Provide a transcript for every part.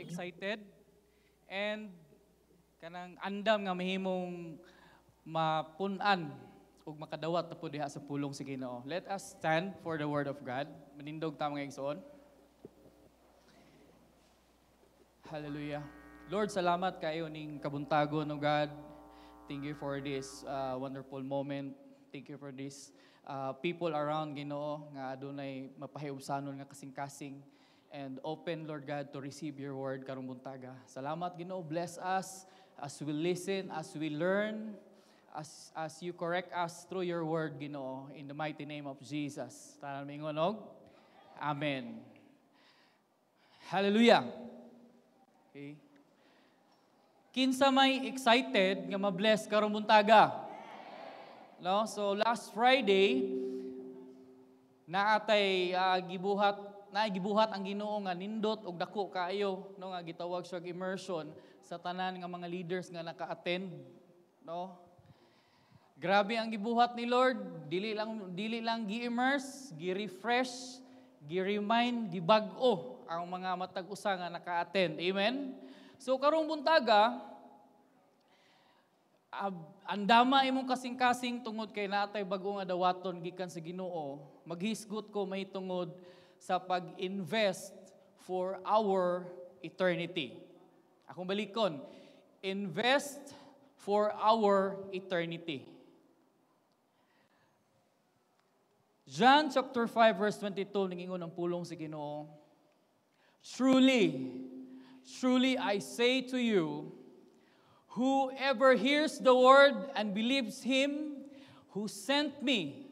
excited and kanang andam nga mahimong mapunan ug makadawat na po diha sa pulong sa Ginoo. Let us stand for the word of God. Manindog ta mga igsoon. Hallelujah. Lord, salamat kayo ning kabuntagon o God. Thank you for this uh, wonderful moment. Thank you for this uh, people around Ginoo nga adunay mapahiubsanon nga kasing-kasing and open, Lord God, to receive your word karong buntaga. Salamat, Ginoo. Bless us as we listen, as we learn, as, as you correct us through your word, Ginoo. In the mighty name of Jesus. Tanan Amen. Hallelujah. Okay. Kinsa may excited nga ma-bless karong buntaga. No? So last Friday, naatay uh, ah, gibuhat naay gibuhat ang Ginoo nga nindot og dako kaayo no nga gitawag siya immersion sa tanan nga mga leaders nga naka-attend no Grabe ang gibuhat ni Lord, dili lang dili lang gi-immerse, gi-refresh, gi-remind, gibag-o ang mga matag usa nga naka-attend. Amen. So karong buntaga andama imong kasing-kasing tungod kay bag-o nga dawaton gikan sa Ginoo, maghisgot ko may tungod sa pag-invest for our eternity. Akong balikon, invest for our eternity. John chapter 5 verse 22 ningingon ang pulong si Ginoo. Truly, truly I say to you, whoever hears the word and believes him who sent me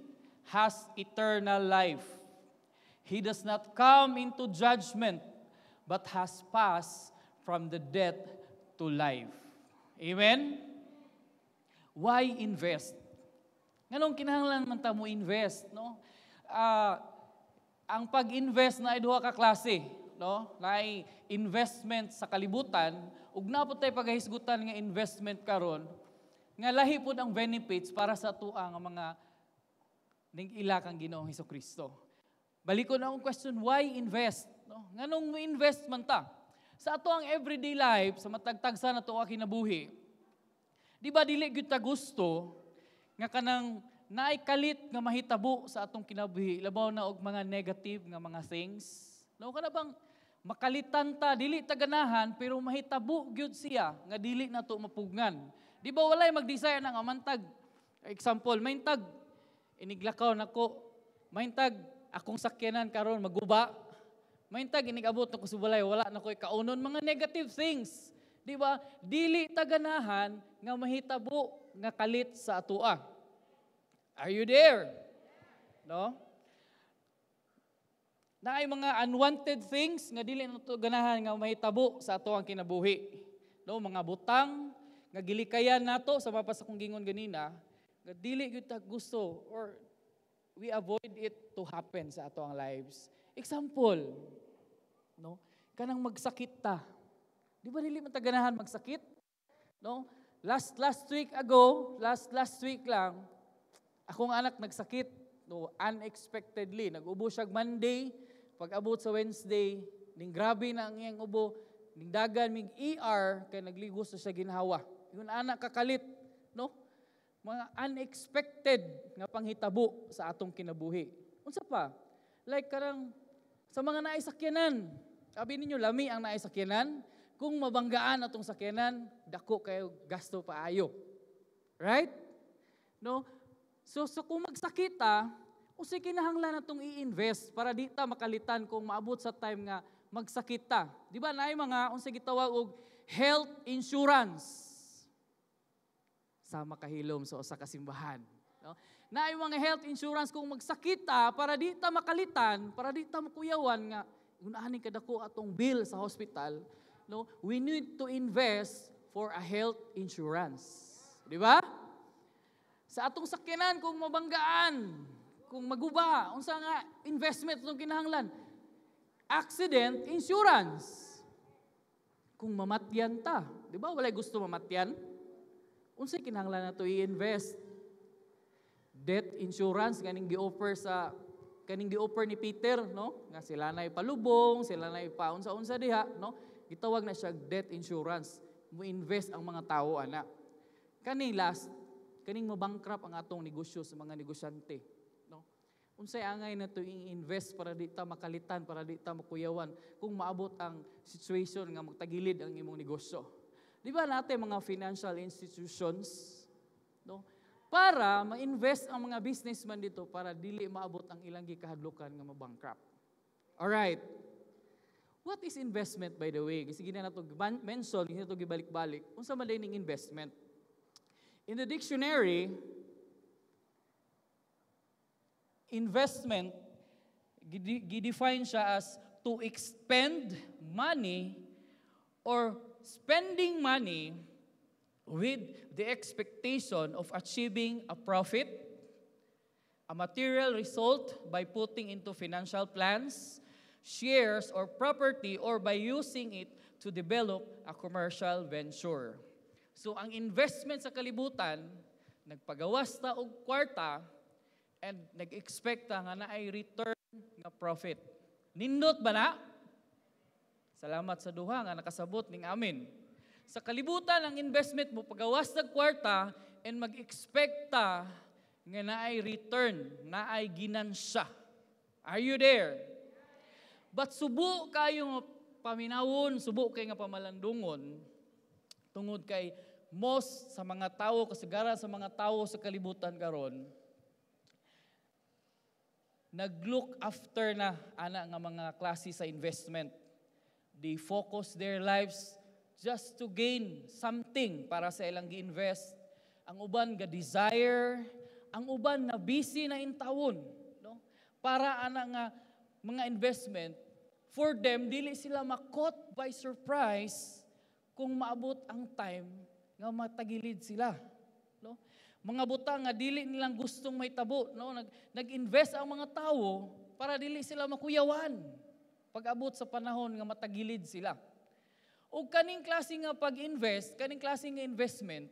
has eternal life He does not come into judgment, but has passed from the death to life. Amen? Why invest? Nganong kinahanglan man ta mo invest, no? Uh, ang pag-invest na duha ka klase, no? Nay investment sa kalibutan ug napot tay pagahisgutan nga investment karon nga lahi pud ang benefits para sa tuang mga ning ila kang Ginoong Hesus Kristo. Balik ko na ang question, why invest? No? Nganong mo invest man ta? Sa ato ang everyday life, sa matagtagsa na to kinabuhi, di ba dili gyud ta gusto nga kanang naikalit nga mahitabo sa atong kinabuhi, labaw na og mga negative nga mga things? No kana bang makalitan ta dili ta ganahan pero mahitabo gyud siya nga dili na to mapugnan. Di ba walay magdesire nang amantag example, maintag iniglakaw nako, maintag akong sakyanan karon maguba. Mahintag inigabot na ko subalay, wala na ko'y kaunon mga negative things. Di ba? Dili taganahan nga mahitabo nga kalit sa atoa. Are you there? No? Na ay mga unwanted things nga dili na ganahan nga mahitabo sa ato ang kinabuhi. No, mga butang nga gilikayan nato sa mapas akong gingon ganina, nga dili gyud ta gusto or we avoid it to happen sa ato ang lives. Example, no? Kanang magsakit ta. Di ba dili taganahan magsakit? No? Last last week ago, last last week lang, akong anak nagsakit no unexpectedly nagubo siya Monday pag-abot sa Wednesday ning grabe na ang iyang ubo ning dagan mig ER kay nagligo sa siya ginhawa Yung anak kakalit mga unexpected nga panghitabo sa atong kinabuhi. Unsa pa? Like karang sa mga naisakyanan, sabi ninyo lami ang naisakyanan, kung mabanggaan atong sakyanan, dako kayo gasto paayo. Right? No? So, so kung magsakit ta, usay kinahanglan natong i-invest para di ta makalitan kung maabot sa time nga magsakit ta. Di ba naay mga unsay gitawag og health insurance sa makahilom so sa kasimbahan. No? Na mga health insurance kung magsakita para di ta makalitan, para di ta makuyawan nga unahanin kadako atong bill sa hospital, no? We need to invest for a health insurance. Di ba? Sa atong sakinan kung mabanggaan, kung maguba, unsa nga investment nung kinahanglan? Accident insurance. Kung mamatyan ta, di ba? Walay gusto mamatyan unsay kinahanglan nato i-invest? Debt insurance kaning gi-offer sa kaning gi-offer ni Peter, no? Nga sila na ipalubong, sila na ipaunsa-unsa diha, no? Gitawag na siya debt insurance. mu invest ang mga tao ana. Kaning last, kaning mabangkrap ang atong negosyo sa mga negosyante, no? Unsay angay nato i-invest para di ta makalitan, para di ta makuyawan kung maabot ang situation nga magtagilid ang imong negosyo. Di ba natin mga financial institutions? No? Para ma-invest ang mga businessman dito para dili maabot ang ilang gikahadlukan nga mabankrupt. right. What is investment by the way? Kasi gina na ito mention, gina ito gibalik-balik. Kung sa ning investment. In the dictionary, investment, gidefine siya as to expend money or spending money with the expectation of achieving a profit, a material result by putting into financial plans, shares or property or by using it to develop a commercial venture. So ang investment sa kalibutan, nagpagawasta og kwarta and nag-expect nga na ay return na profit. Nindot ba na? Salamat sa duha nga nakasabot ning amin. Sa kalibutan ang investment mo pagawas sa kwarta and mag-expecta nga naay return, naay ginansya. Are you there? But subo kayo nga paminawon, subo kayo nga pamalandungon tungod kay most sa mga tao, kasagaran sa mga tao sa kalibutan karon nag-look after na ana nga mga klase sa investment They focus their lives just to gain something para sa ilang gi-invest. Ang uban ga desire, ang uban na busy na intawon, no? Para ana nga mga investment for them dili sila makot by surprise kung maabot ang time nga matagilid sila, no? Mga butang nga dili nilang gustong may tabo, no? Nag, invest ang mga tao para dili sila makuyawan pag-abot sa panahon nga matagilid sila. O kaning klase nga pag-invest, kaning klase nga investment,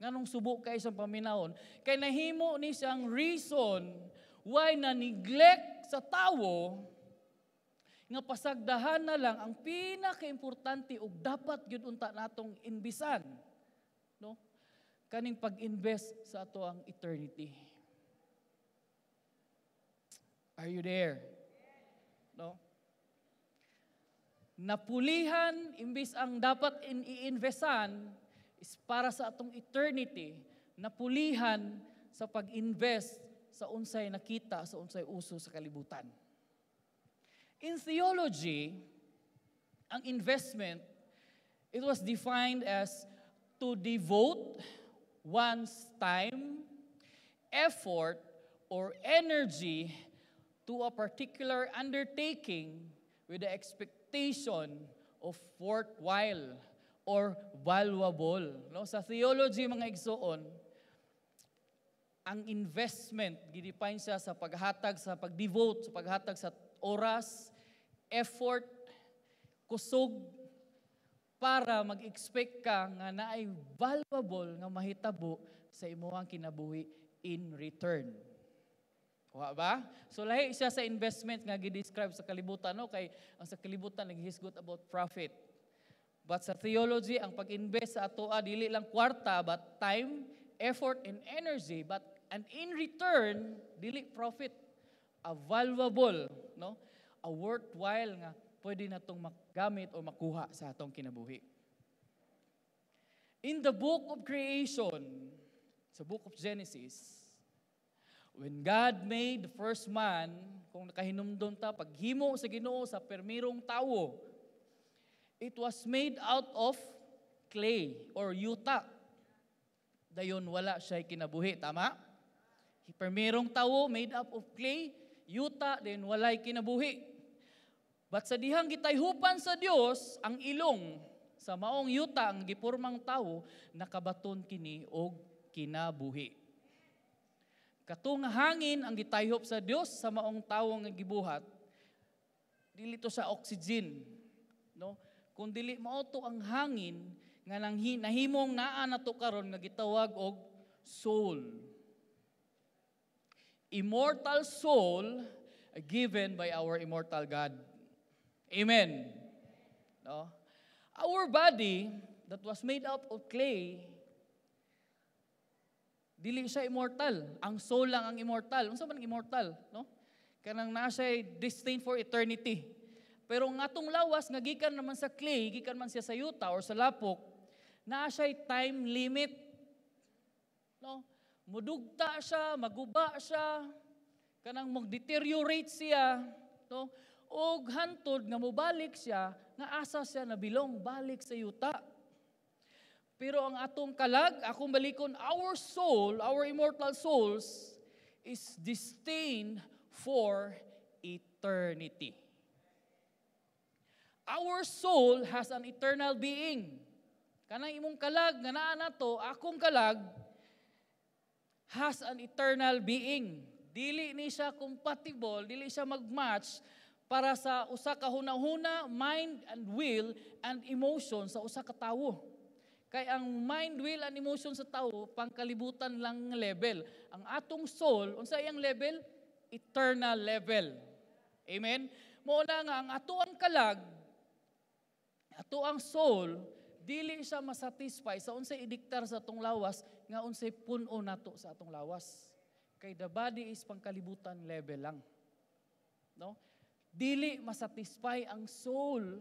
nganong subo kay sa paminahon, kay nahimo ni siyang reason why na neglect sa tawo nga pasagdahan na lang ang pinakaimportante ug dapat gyud unta natong inbisan. No? Kaning pag-invest sa ato ang eternity. Are you there? No? napulihan, imbis ang dapat i-investan is para sa atong eternity, napulihan sa pag-invest sa unsay nakita, sa unsay uso sa kalibutan. In theology, ang investment, it was defined as to devote one's time, effort, or energy to a particular undertaking with the expectation expectation of worthwhile or valuable. No? Sa theology, mga igsoon, ang investment, gidefine siya sa paghatag, sa pag-devote, sa paghatag sa oras, effort, kusog, para mag-expect ka nga naay valuable nga mahitabo sa imuhang kinabuhi in return. Wa ba? So lahi siya sa investment nga gi-describe sa kalibutan no kay ang sa kalibutan naghisgot about profit. But sa theology ang pag-invest sa atoa ah, dili lang kwarta but time, effort and energy but and in return dili profit a valuable no a worthwhile nga pwede natong magamit o makuha sa atong kinabuhi. In the book of creation, sa book of Genesis, When God made the first man, kung nakahinumdon ta, paghimo sa ginoo sa permirong tao, it was made out of clay or yuta. Dayon wala siya kinabuhi, tama? Permirong tao made up of clay, yuta, then walay kinabuhi. But sa dihang gitayhupan sa Dios ang ilong sa maong yuta ang gipurmang tao nakabaton kini og kinabuhi. Katong hangin ang gitayhop sa Dios sa maong tawo nga gibuhat dili to sa oxygen, no? Kung dili mao to ang hangin nga nanghi nahimong naa nato karon nga gitawag og soul. Immortal soul given by our immortal God. Amen. No? Our body that was made up of clay dili siya immortal. Ang soul lang ang immortal. Unsa man immortal, no? Kanang naa siya destined for eternity. Pero nga atong lawas nga gikan naman sa clay, gikan man siya sa yuta or sa lapok, naa siya time limit. No? Mudugta siya, maguba siya, kanang mag-deteriorate siya, no? og hantod nga mubalik siya nga asa siya na nabilong balik sa yuta pero ang atong kalag, akong balikon, our soul, our immortal souls, is destined for eternity. Our soul has an eternal being. Kanang imong kalag, nga naa na to, akong kalag, has an eternal being. Dili ni siya compatible, dili siya magmatch para sa usa ka hunahuna, mind and will and emotion sa usa ka tawo. Kaya ang mind, will, and emotion sa tao, pangkalibutan lang level. Ang atong soul, unsa iyang level? Eternal level. Amen? Muna nga, ang atuang kalag, atuang soul, dili siya masatisfy sa unsay idiktar sa atong lawas, nga unsay puno nato sa atong lawas. Kay the body is pangkalibutan level lang. No? Dili masatisfy ang soul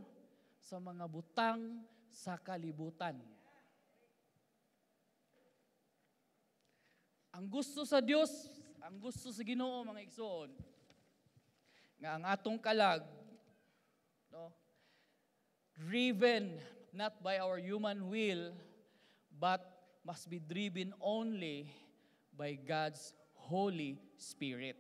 sa mga butang sa kalibutan. Ang gusto sa Dios, ang gusto sa Ginoo mga igsoon nga ang atong kalag no driven not by our human will but must be driven only by God's Holy Spirit.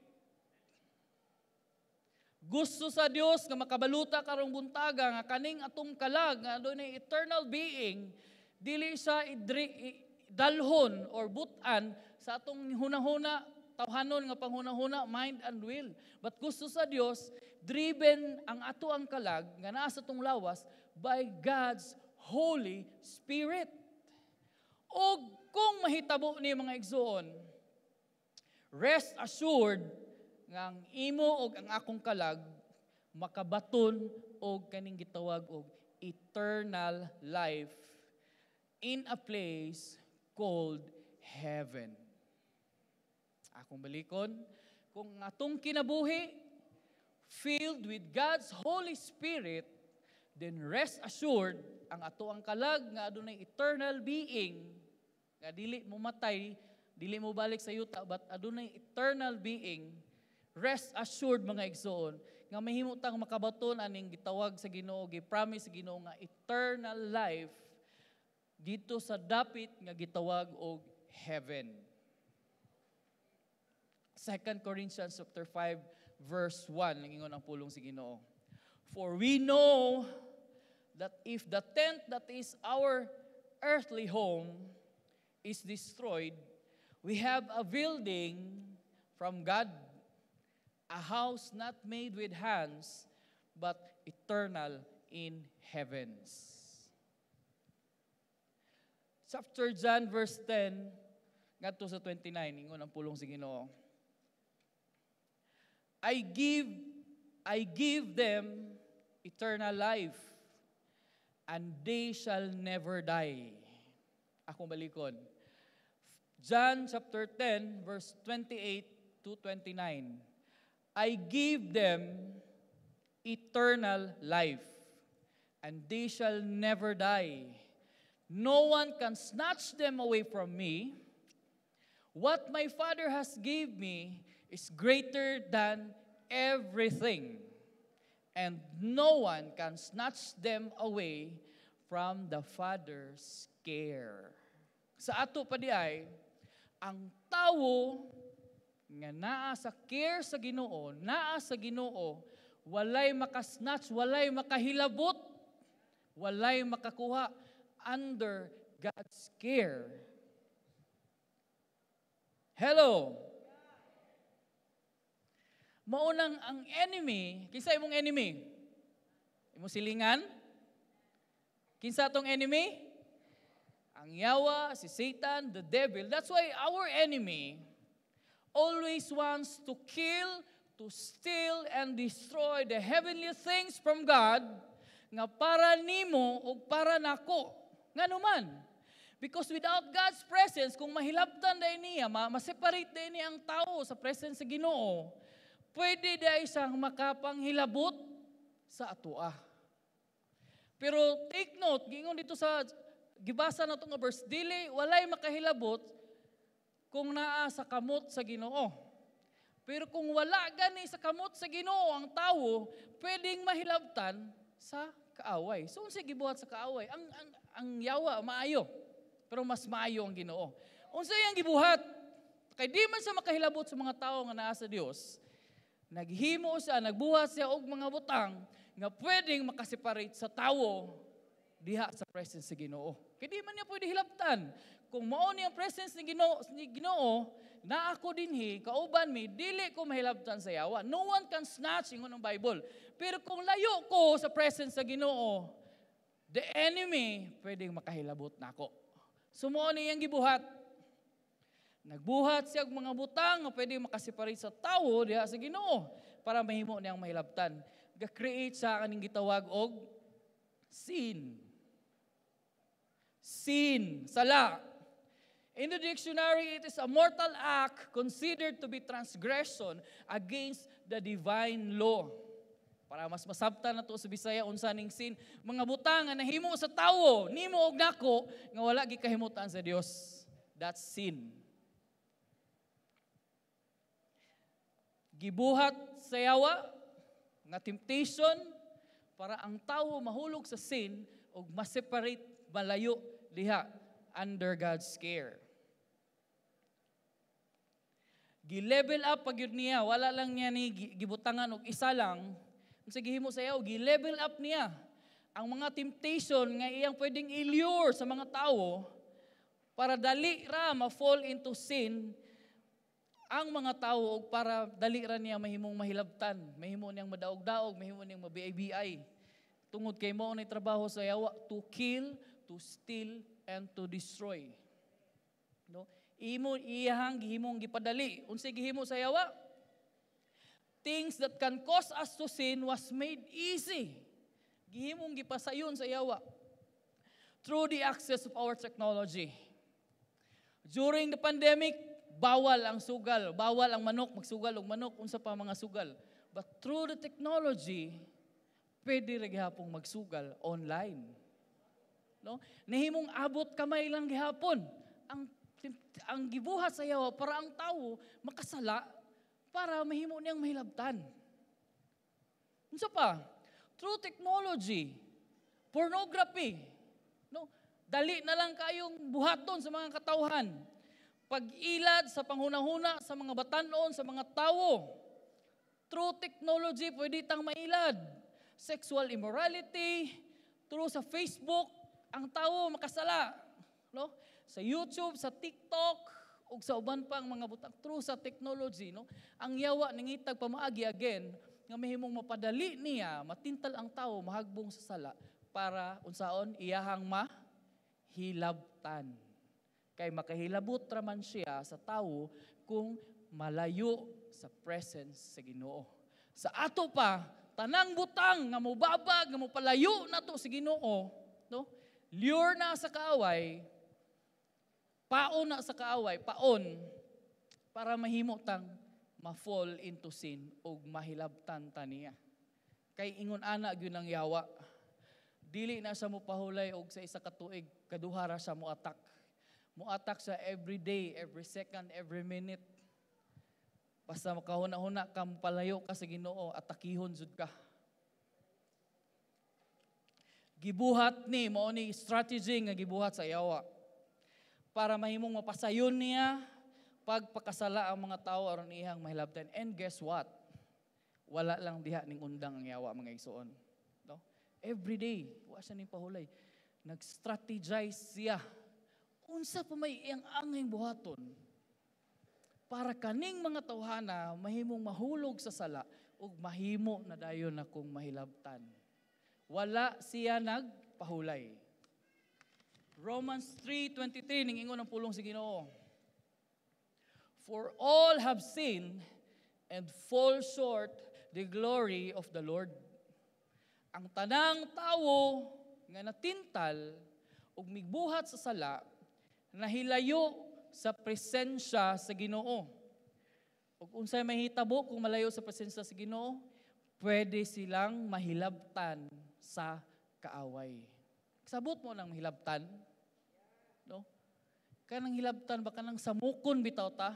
Gusto sa Dios nga makabaluta karong buntaga nga kaning atong kalag nga adunay eternal being dili sa idri, dalhon or butan sa atong hunahuna, tawhanon nga panghunahuna, mind and will. But gusto sa Dios, driven ang ato ang kalag, nga naa sa atong lawas, by God's Holy Spirit. O kung mahitabo ni mga igsoon, rest assured nga ang imo o ang akong kalag makabaton og kaning gitawag og eternal life in a place called heaven akong balikon, kung atong kinabuhi, filled with God's Holy Spirit, then rest assured, ang ato ang kalag nga adunay eternal being, nga dili mo matay, dili mo balik sa yuta, but adunay eternal being, rest assured mga igsoon, nga mahimo tang makabaton aning gitawag sa Ginoo, gi-promise sa Ginoo nga eternal life dito sa dapit nga gitawag og heaven. 2 Corinthians chapter 5 verse 1 nangingon ang pulong si Ginoo. For we know that if the tent that is our earthly home is destroyed, we have a building from God, a house not made with hands, but eternal in heavens. Chapter John verse 10 ngadto sa 29 ingon ang pulong si Ginoo. I give, I give them eternal life, and they shall never die. Ako balikon. John chapter 10, verse 28 to 29. I give them eternal life, and they shall never die. No one can snatch them away from me. What my Father has gave me, is greater than everything, and no one can snatch them away from the Father's care. Sa ato pa di ay, ang tawo nga naa sa care sa Ginoo, naa sa Ginoo, walay makasnatch, walay makahilabot, walay makakuha under God's care. Hello. Maunang ang enemy, kinsa imong enemy? Imong silingan? Kinsa atong enemy? Ang yawa, si Satan, the devil. That's why our enemy always wants to kill, to steal, and destroy the heavenly things from God nga para nimo o para nako. Nga naman, Because without God's presence, kung mahilabtan dahil niya, ma- separate dahil niya ang tao sa presence sa ginoo, pwede da isang makapanghilabot sa atua. Pero take note, gingon dito sa gibasa na nga verse, dili walay makahilabot kung naa sa kamot sa Ginoo. Pero kung wala gani sa kamot sa Ginoo ang tawo, pwedeng mahilabtan sa kaaway. So unsa gibuhat sa kaaway? Ang ang, ang yawa maayo, pero mas maayo ang Ginoo. Unsa yang gibuhat? Kay di man sa makahilabot sa mga tao nga naa sa Dios, Naghimo siya, nagbuhat siya og mga butang nga pwedeng makaseparate sa tawo diha sa presence sa Ginoo. Kini man niya pwede hilabtan. Kung mao ni ang presence ni Ginoo, ni Ginoo na ako dinhi, kauban mi, dili ko mahilabtan sa yawa. No one can snatch ingon ang Bible. Pero kung layo ko sa presence sa Ginoo, the enemy pwedeng makahilabot nako. Na Sumuon niyang gibuhat Nagbuhat siya og mga butang nga pwede makasiparate sa tawo diha sa Ginoo para mahimo niyang mahilabtan. Ga-create sa kaning gitawag og sin. Sin, sala. In the dictionary, it is a mortal act considered to be transgression against the divine law. Para mas masabta na to sa Bisaya unsa ning sin, mga butang nga nahimo sa tawo, nimo og nako nga wala gikahimutan sa Dios. That's sin. gibuhat sa yawa nga temptation para ang tao mahulog sa sin ug ma-separate malayo liha under God's care. Gi-level up pag yun niya, wala lang niya ni gibutangan og isa lang, kung sa gihimo sa iyo, gi-level up niya ang mga temptation nga iyang pwedeng i-lure sa mga tao para dali ra ma-fall into sin ang mga tao og para dali ra niya mahimong mahilabtan, mahimo niyang madaog-daog, mahimo niyang mabiay Tungod kay mao ni trabaho sa yawa to kill, to steal and to destroy. No? Imo iyahang gihimong gipadali. Unsay gihimo sa yawa? Things that can cause us to sin was made easy. Gihimong gipasayon sa yawa through the access of our technology. During the pandemic, Bawal ang sugal, bawal ang manok, magsugal og manok, unsa pa mga sugal. But through the technology, pwede ra gihapon magsugal online. No? Nahimong abot kamay lang gihapon. Ang ang gibuhat sa iyo para ang tawo makasala para mahimo niyang mahilabtan. Unsa pa? Through technology, pornography. No? Dali na lang kayong buhaton sa mga katauhan pag-ilad sa panghunahuna sa mga batanon, sa mga tao. Through technology, pwede tang mailad. Sexual immorality, through sa Facebook, ang tao makasala. No? Sa YouTube, sa TikTok, ug sa uban pang mga butang through sa technology no ang yawa itag pamaagi again nga mahimong mapadali niya matintal ang tao mahagbong sa sala para unsaon iyahang mahilabtan Kay makahilabot raman siya sa tao kung malayo sa presence sa Ginoo. Sa ato pa, tanang butang nga mubabag, nga mupalayo na to sa Ginoo, no? Lure na sa kaaway, paon na sa kaaway, paon, para mahimo tang ma-fall into sin o mahilabtan ta niya. Kay ingon ana gyud ang yawa. Dili na sa mo pahulay og sa isa ka tuig kaduha ra sa mo attack mo attack sa every day, every second, every minute. Basta makahuna-huna ka, palayo ka sa Ginoo, atakihon jud ka. Gibuhat ni mao ni strategy nga gibuhat sa yawa para mahimong mapasayon niya pagpakasala ang mga tao aron ihang mahilabtan. And guess what? Wala lang diha ning undang ang yawa mga igsoon. No? Every day, wa siya ning pahulay. Nag-strategize siya unsa pa may ang anging buhaton para kaning mga tawhana mahimong mahulog sa sala ug mahimo na dayon akong mahilabtan. Wala siya nagpahulay. Romans 3:23 ning ingon ang pulong si Ginoo. For all have sinned and fall short the glory of the Lord. Ang tanang tawo nga natintal ug migbuhat sa sala nahilayo sa presensya sa Ginoo. Ug unsay mahitabo kung malayo sa presensya sa Ginoo, pwede silang mahilabtan sa kaaway. Sabot mo ng mahilabtan. No? Kanang hilabtan ba kanang samukon bitaw ta?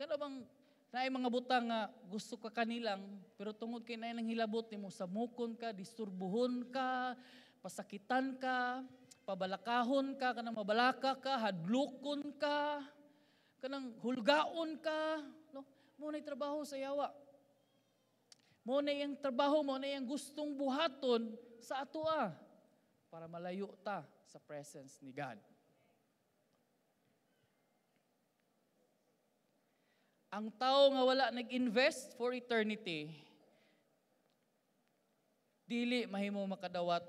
Kana bang naay mga butang nga gusto ka kanilang pero tungod kay naay nang hilabot nimo samukon ka, disturbuhon ka, pasakitan ka, pabalakahon ka, kanang mabalaka ka, hadlukon ka, kanang hulgaon ka, no? Muna trabaho sa yawa. Muna yung trabaho, muna yung gustong buhaton sa atoa ah, para malayo ta sa presence ni God. Ang tao nga wala nag-invest for eternity, dili mahimo makadawat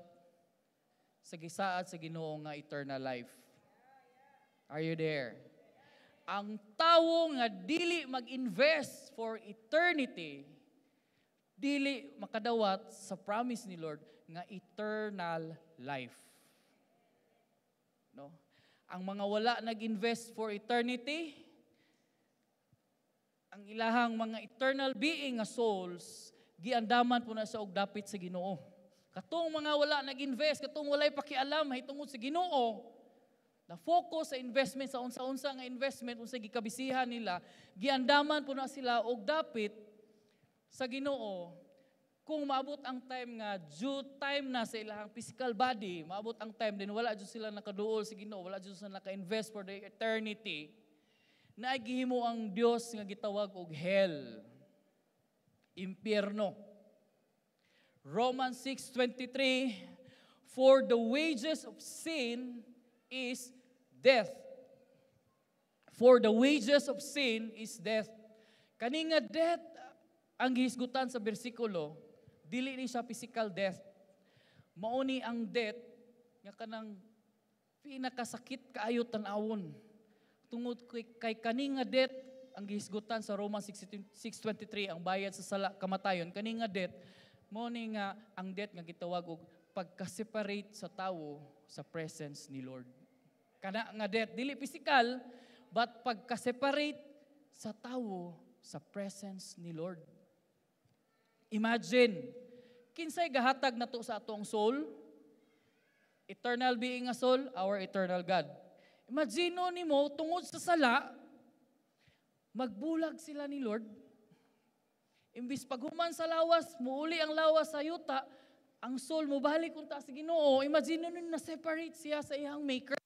sa gisaad sa Ginoo nga eternal life. Are you there? Ang tawo nga dili mag-invest for eternity dili makadawat sa promise ni Lord nga eternal life. No? Ang mga wala nag-invest for eternity, ang ilahang mga eternal being nga souls, giandaman po na sa ugdapit sa Ginoo. Katong mga wala nag-invest, katong walay pakialam hitungod sa Ginoo, na focus sa investment sa unsa-unsa nga investment unsa gikabisihan nila, giandaman po na sila og dapit sa Ginoo kung maabot ang time nga due time na sa ilang physical body, maabot ang time din wala jud sila nakaduol sa Ginoo, wala jud sila naka-invest for the eternity. gihimo ang Dios nga gitawag og hell, impierno. Romans 6.23, For the wages of sin is death. For the wages of sin is death. Kaninga death ang gihisgutan sa bersikulo, dili ni siya physical death. Mauni ang death nga kanang pinakasakit kaayo tan-awon. Tungod kay, kaninga death ang gihisgutan sa Romans 6.23, ang bayad sa sala, kamatayon, kaninga death, mo ni nga ang death nga gitawag og pagka-separate sa tawo sa presence ni Lord. Kana nga death dili physical but pagka-separate sa tawo sa presence ni Lord. Imagine kinsay gahatag nato sa atong soul? Eternal being a soul, our eternal God. Imagine no nimo tungod sa sala magbulag sila ni Lord Imbis paghuman sa lawas, muuli ang lawas sa yuta, ang soul mo balik unta sa Ginoo. Imagine nun na separate siya sa iyang maker.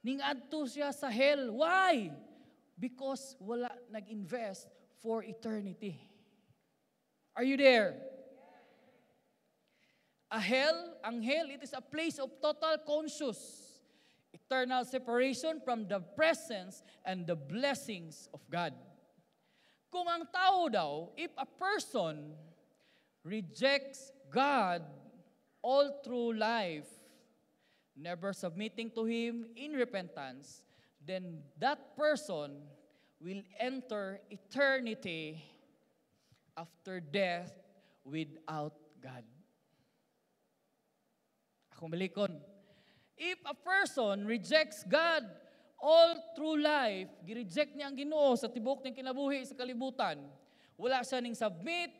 Ning adto siya sa hell. Why? Because wala nag-invest for eternity. Are you there? A hell, ang hell, it is a place of total conscious eternal separation from the presence and the blessings of God. Kung ang tao daw, if a person rejects God all through life, never submitting to Him in repentance, then that person will enter eternity after death without God. Akong malikon. If a person rejects God all through life, gireject niya ang ginoo sa tibok ng kinabuhi sa kalibutan, wala siya ning submit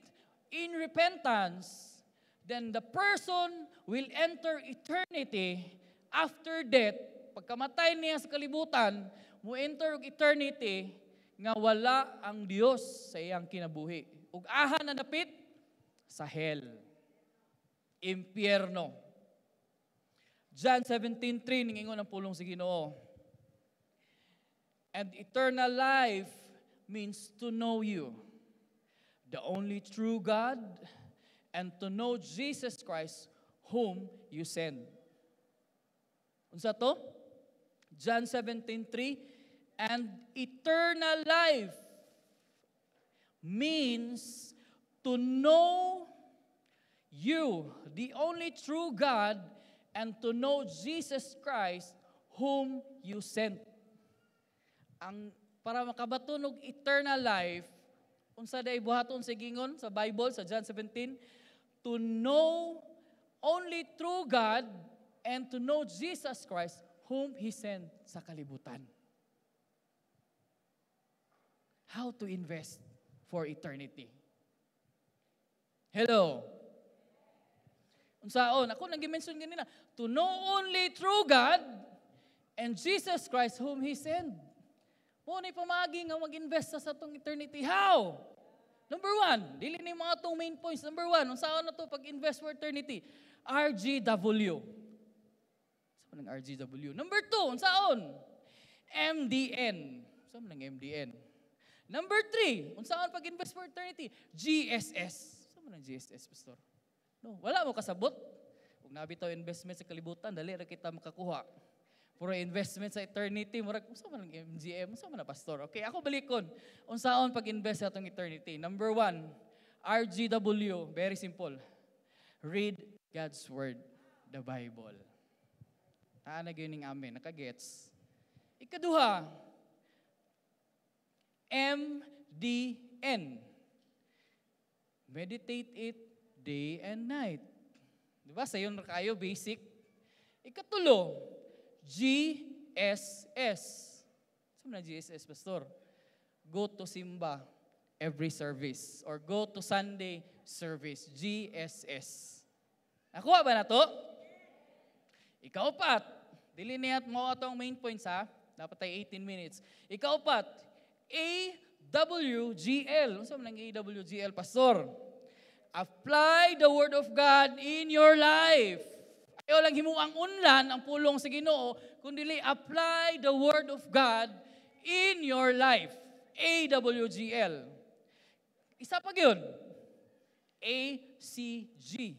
in repentance, then the person will enter eternity after death, pagkamatay niya sa kalibutan, mo enter og eternity nga wala ang Dios sa iyang kinabuhi. Ug aha na dapit sa hell. Impierno. John 17:3 ningingon ang pulong si Ginoo. And eternal life means to know you, the only true God, and to know Jesus Christ, whom you send. Unsa to? John 17:3 and eternal life means to know you, the only true God, and to know Jesus Christ, whom you sent. Ang para makabaton og eternal life unsa day buhaton sa gingon sa Bible sa John 17 to know only true God and to know Jesus Christ whom he sent sa kalibutan. How to invest for eternity. Hello. Unsaon oh, ako nang gi-mention ganina to know only true God and Jesus Christ whom he sent. Muna pamagi nga mag-invest sa atong eternity. How? Number one, dili ni mga itong main points. Number one, unsa na to pag-invest for eternity? RGW. Saan ng RGW? Number two, unsaon? MDN. Saan ng MDN? Number three, unsaon pag-invest for eternity? GSS. Saan ng GSS, Pastor? No, wala mo kasabot. Kung nabitaw investment sa kalibutan, dali ra kita makakuha. Puro investment sa eternity. Murag, unsa man ang MGM? Unsa man na pastor? Okay, ako balikon. Unsaon pag-invest sa atong eternity? Number one, RGW. Very simple. Read God's Word, the Bible. Taana ah, gyud amen. Nakagets. Ikaduha, MDN. Meditate it day and night. Di ba? Sa yun kayo, basic. Ikatulo, GSS. Saan na GSS, Pastor? Go to Simba every service or go to Sunday service. GSS. Nakuha ba na to? Ikaw pat, dili mo atong main points ha. Dapat tayo 18 minutes. Ikaw pat, AWGL. Ano sa man ang AWGL, Pastor? Apply the Word of God in your life. E walang ang unlan ang pulong sa Ginoo, kundi apply the Word of God in your life. AWGL. Isa pa yun. ACG.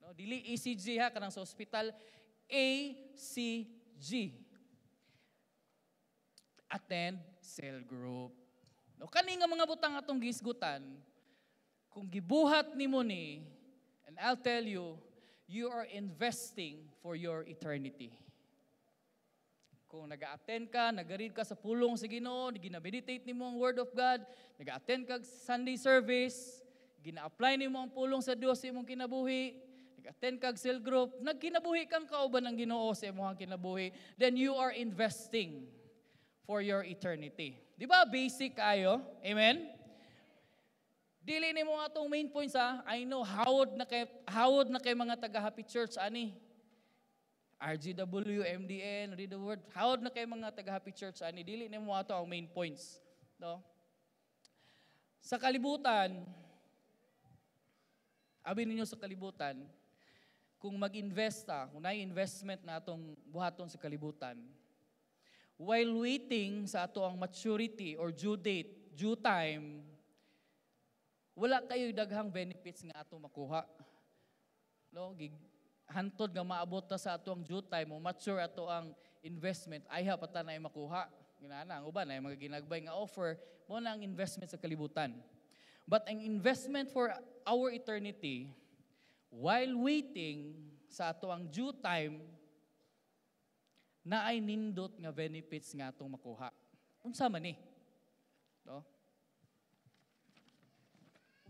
No, dili ECG ha, kanang sa hospital. ACG. Attend cell group. No, kani nga mga butang atong gisgutan, kung gibuhat ni mo ni, and I'll tell you, you are investing for your eternity. Kung nag-attend ka, nag-read ka sa pulong sa Ginoo, ginameditate nimo ang Word of God, nag-attend ka sa Sunday service, gina-apply nimo ang pulong sa Dios sa imong kinabuhi, nag-attend ka cell group, nagkinabuhi kang kauban ng Ginoo sa imong kinabuhi, then you are investing for your eternity. Di ba basic kayo? Amen? Dili ni nimo atong main point sa ah. I know howod na kay howod na kay mga taga Happy Church ani. RGW, MDN, read the word. Howod na kay mga taga Happy Church ani. Dili nimo ato ang main points, no? Sa kalibutan, abi ninyo sa kalibutan, kung mag investa ah, unay investment na atong buhaton sa kalibutan, while waiting sa ato ang maturity or due date, due time, wala kayo daghang benefits nga ato makuha. No, gig hantod nga maabot ta sa ato ang due time mo mature ato ang investment ay pa ta nay makuha. Ginana ang uban ay mga ginagbay nga offer mo na ang investment sa kalibutan. But ang investment for our eternity while waiting sa ato ang due time na ay nindot nga benefits nga atong makuha. Unsa man ni? Eh. No?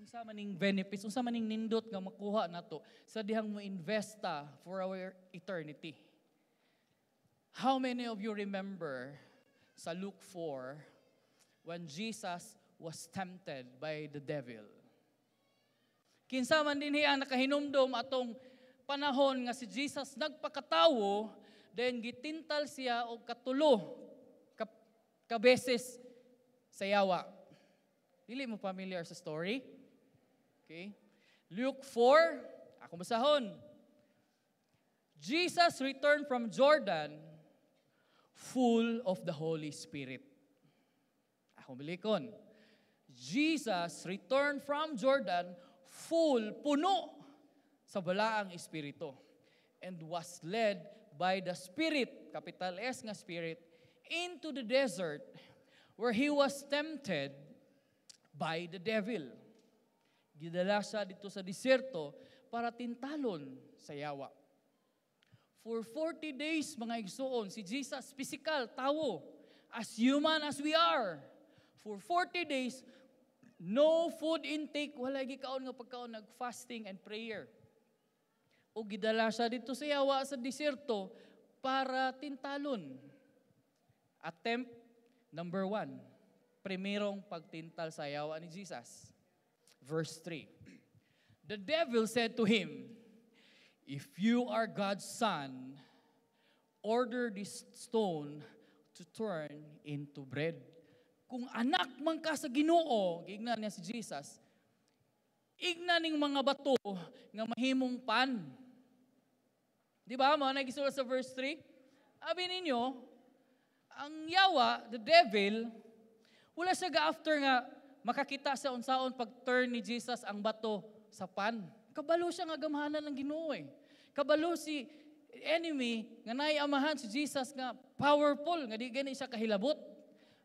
unsa maning benefits, unsa maning nindot nga makuha nato sa dihang mo investa for our eternity. How many of you remember sa Luke 4 when Jesus was tempted by the devil? Kinsa man din hiya nakahinumdom atong panahon nga si Jesus nagpakatawo, then gitintal siya og katulo ka, kabeses sa yawa. Dili mo familiar sa story? Okay? Luke 4, ako masahon. Jesus returned from Jordan full of the Holy Spirit. Ako bilikon. Jesus returned from Jordan full, puno sa balaang Espiritu and was led by the Spirit, capital S nga Spirit, into the desert where he was tempted by the devil. Gidala siya dito sa disyerto para tintalon sa yawa. For 40 days, mga igsoon, si Jesus, physical, tao, as human as we are. For 40 days, no food intake, wala gikaon nga pagkaon, nag-fasting and prayer. O gidala siya dito sa yawa sa disyerto para tintalon. Attempt number one, primerong pagtintal sa yawa ni Jesus. Verse 3. The devil said to him, If you are God's son, order this stone to turn into bread. Kung anak man ka sa ginoo, gignan niya si Jesus, ignan ning mga bato nga mahimong pan. Di ba? Mga nagisulat sa verse 3. Abi ninyo, ang yawa, the devil, wala siya ga after nga, makakita sa unsaon pag-turn ni Jesus ang bato sa pan. Kabalo siya nga gamhanan ng Ginoo eh. Kabalo si enemy nga naiamahan si Jesus nga powerful nga di gani siya kahilabot.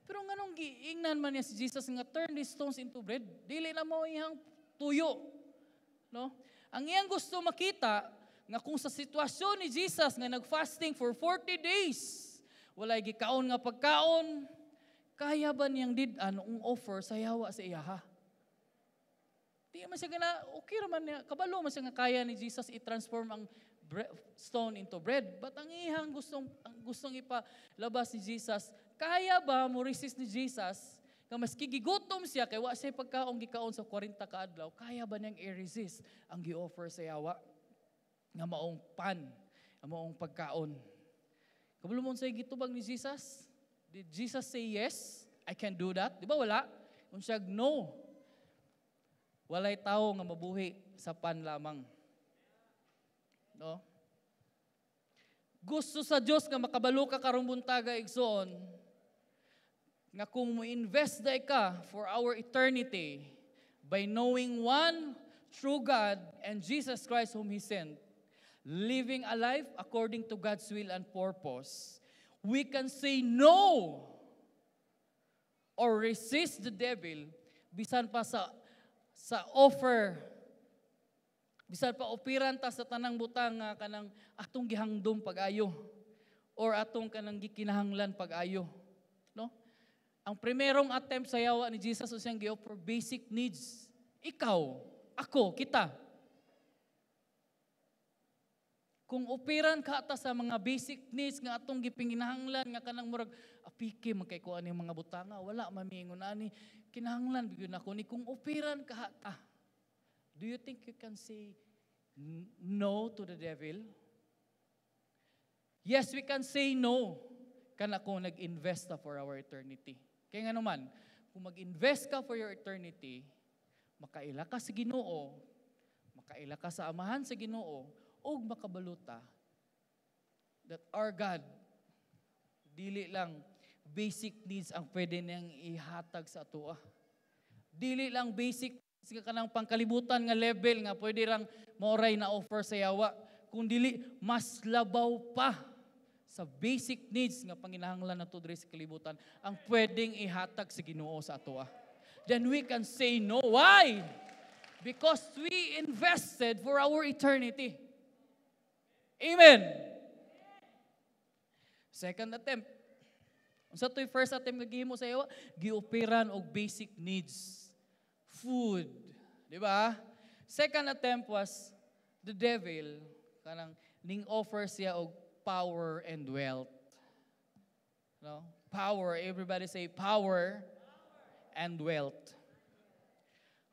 Pero nganong giingnan man niya si Jesus nga turn these stones into bread, dili na mo iyang tuyo. No? Ang iyang gusto makita nga kung sa sitwasyon ni Jesus nga nagfasting for 40 days, walay gikaon nga pagkaon, kaya ba niyang did ang ah, offer sa yawa sa iyaha? Di man siya gana, okay raman niya. Kabalo man siya nga kaya ni Jesus i-transform ang bre- stone into bread. But ang ihang gustong, ang gustong ipalabas ni Jesus, kaya ba mo resist ni Jesus nga maski gigutom siya kay wa siya pagkaong gikaon sa 40 kaadlaw, kaya ba niyang i-resist ang gi-offer sa yawa nga maong pan, ang maong pagkaon. Kabalo mo sa gitubag ni Jesus, Did Jesus say yes? I can do that? Di ba wala? Kung siya, no. Walay tao nga mabuhi sa pan lamang. No? Gusto sa Dios nga makabalo ka karong buntaga igsoon nga kung mo invest day ka for our eternity by knowing one true God and Jesus Christ whom He sent, living a life according to God's will and purpose, we can say no or resist the devil bisan pa sa sa offer bisan pa opiran ta sa tanang butang nga kanang atong gihangdom pag-ayo or atong kanang gikinahanglan pag-ayo no ang primerong attempt sa yawa ni Jesus usang gi-offer basic needs ikaw ako kita kung operan ka ata sa mga basic needs nga atong gipinginahanglan nga kanang murag apike man kay kuan mga butanga wala mamingon ani kinahanglan bigyo na ko ni kung operan ka ata Do you think you can say no to the devil? Yes, we can say no kan ako nag-invest for our eternity. Kaya nga naman, kung mag-invest ka for your eternity, makaila ka sa Ginoo, makaila ka sa amahan sa Ginoo, ug makabaluta that our God dili lang basic needs ang pwede niyang ihatag sa atoa. Ah. Dili lang basic needs ka kanang pangkalibutan nga level nga pwede rang moray na offer sa yawa Kung dili mas labaw pa sa basic needs nga panginahanglan nato diri sa kalibutan ang pwedeng ihatag sa Ginoo sa atoa. Ah. Then we can say no. Why? Because we invested for our eternity. Amen! Second attempt. Sa to'y first attempt nagihimo sa iyo, giupiran og basic needs. Food. Di ba? Second attempt was the devil kanang ning offer siya og power and wealth. No? Power, everybody say power, power. and wealth.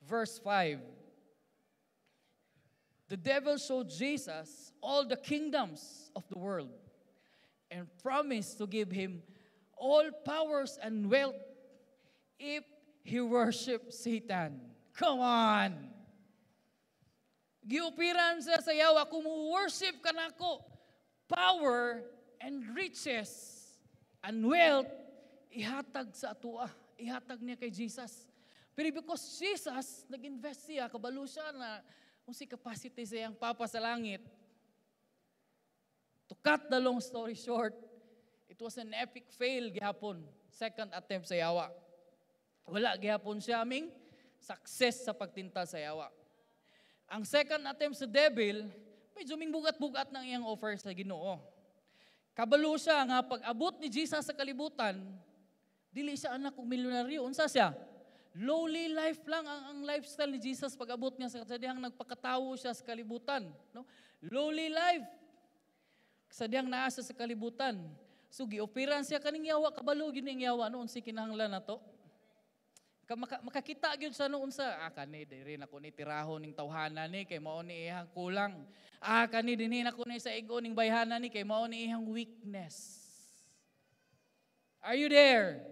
Verse 5. The devil showed Jesus all the kingdoms of the world and promised to give him all powers and wealth if he worships Satan. Come on! Giupiran sa sayawa, worship ka na ako. Power and riches and wealth, ihatag sa atua. Ihatag niya kay Jesus. Pero because Jesus, nag-invest siya, kabalo siya na kung si capacity sa iyang Papa sa langit. To cut the long story short, it was an epic fail gihapon. Second attempt sa yawa. Wala gihapon siya aming success sa pagtinta sa yawa. Ang second attempt sa devil, medyo ming bugat-bugat ng iyang offer sa ginoo. Kabalo siya nga pag-abot ni Jesus sa kalibutan, dili siya anak kong milyonaryo. Unsa siya? lowly life lang ang, ang lifestyle ni Jesus pag-abot niya sa kasadihang nagpakatawo siya sa kalibutan. No? Lowly life. Kasadihang naasa sa kalibutan. So, gioperan siya kaning yawa, kabalo yun yung yawa noon si kinahanglan na to. Maka, makakita yun sa noon sa, ah, kani, di rin ako ni tiraho ning tawhana ni, kay mao ni ihang kulang. Ah, kani, din rin ako ni sa igo ning bayhana ni, kay mao ni ihang weakness. Are you there?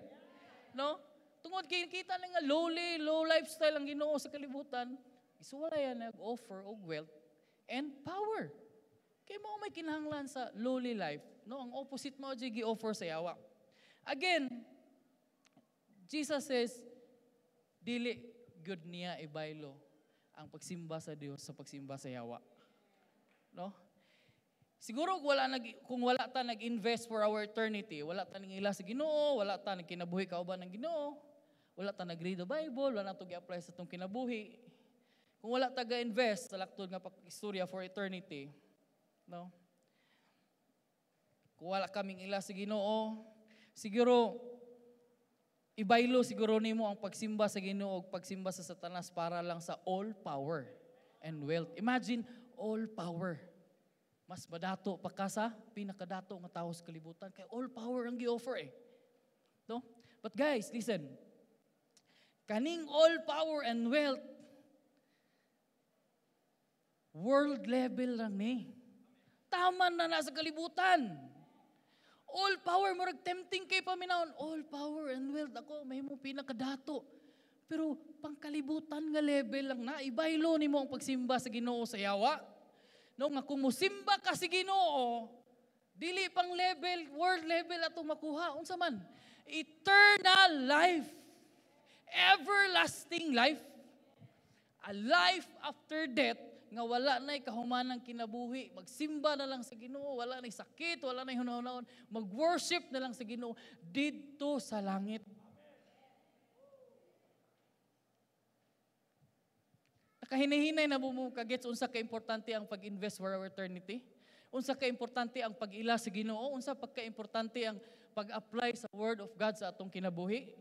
No? Tungod kay kita na nga lowly, low lifestyle ang Ginoo sa kalibutan, isuwala yan nag-offer og wealth and power. Kay mao may kinahanglan sa lowly life, no? Ang opposite mo, jay gi-offer sa yawa. Again, Jesus says, dili good niya ibaylo ang pagsimba sa Dios sa pagsimba sa yawa. No? Siguro kung wala nag kung wala ta nag-invest for our eternity, wala ta ning ila sa Ginoo, wala ta nang kinabuhi kauban ng Ginoo, wala ta nag-read the Bible, wala to gi-apply sa tong kinabuhi. Kung wala taga invest sa laktod nga istorya for eternity, no? Kung wala kaming ila sa Ginoo, siguro ibaylo siguro nimo ang pagsimba sa Ginoo ug pagsimba sa Satanas para lang sa all power and wealth. Imagine all power. Mas madato pa ka sa pinakadato nga tawo sa kalibutan kay all power ang gi-offer eh. No? But guys, listen. Kaning all power and wealth, world level lang ni. Tama na nasa kalibutan. All power, murag tempting kay paminahon, all power and wealth. Ako, may mo pinakadato. Pero pangkalibutan nga level lang na, ibaylo ni mo ang pagsimba sa ginoo sa yawa. No, nga kung musimba ka si ginoo, dili pang level, world level atong makuha. Unsa man? Eternal life everlasting life. A life after death nga wala na'y kahumanang kinabuhi. Magsimba na lang sa Ginoo, wala na'y sakit, wala na'y hunahunaon. Mag-worship na lang sa Ginoo dito sa langit. Nakahinahinay na mo kagets unsa ka importante ang pag-invest for our eternity. Unsa ka importante ang pag-ila sa Ginoo, unsa pagka importante ang pag-apply sa word of God sa atong kinabuhi.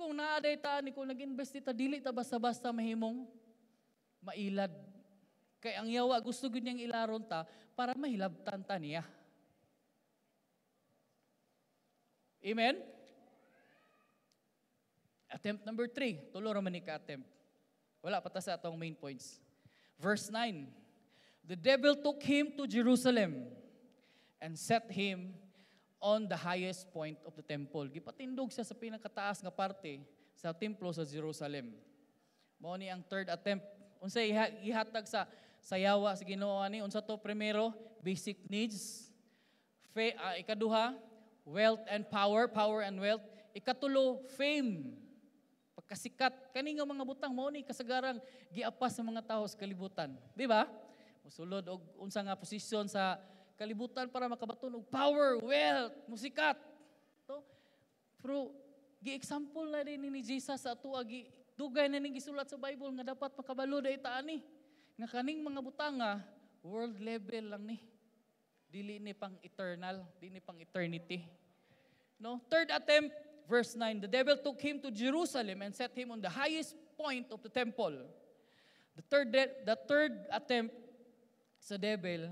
Kung naaday ta ni kung nag-invest ta dili ta basta-basta mahimong mailad. Kay ang yawa gusto gyud niyang ilaron ta para mahilabtan ta niya. Amen? Attempt number three. Tulo raman ni ka-attempt. Wala pa ta sa atong main points. Verse 9. The devil took him to Jerusalem and set him on the highest point of the temple. Gipatindog siya sa pinakataas nga parte sa templo sa Jerusalem. Mao ni ang third attempt. Unsa ihatag sa sayawa sa Ginoo ani? Unsa to primero? Basic needs. Fa- uh, ikaduha, wealth and power, power and wealth. Ikatulo, fame. Pagkasikat kani nga mga butang mao ni kasagarang giapas sa mga tawo sa kalibutan. Di ba? Musulod og unsa nga posisyon sa kalibutan para makabaton og power, wealth, musikat. To. Pero gi-example na rin ni Jesus sa ato agi ah, dugay na ning gisulat sa Bible nga dapat makabalo na ita ani. Nga kaning mga butanga ah, world level lang ni. Dili ni pang eternal, dili ni pang eternity. No, third attempt verse 9, the devil took him to Jerusalem and set him on the highest point of the temple. The third, the third attempt sa devil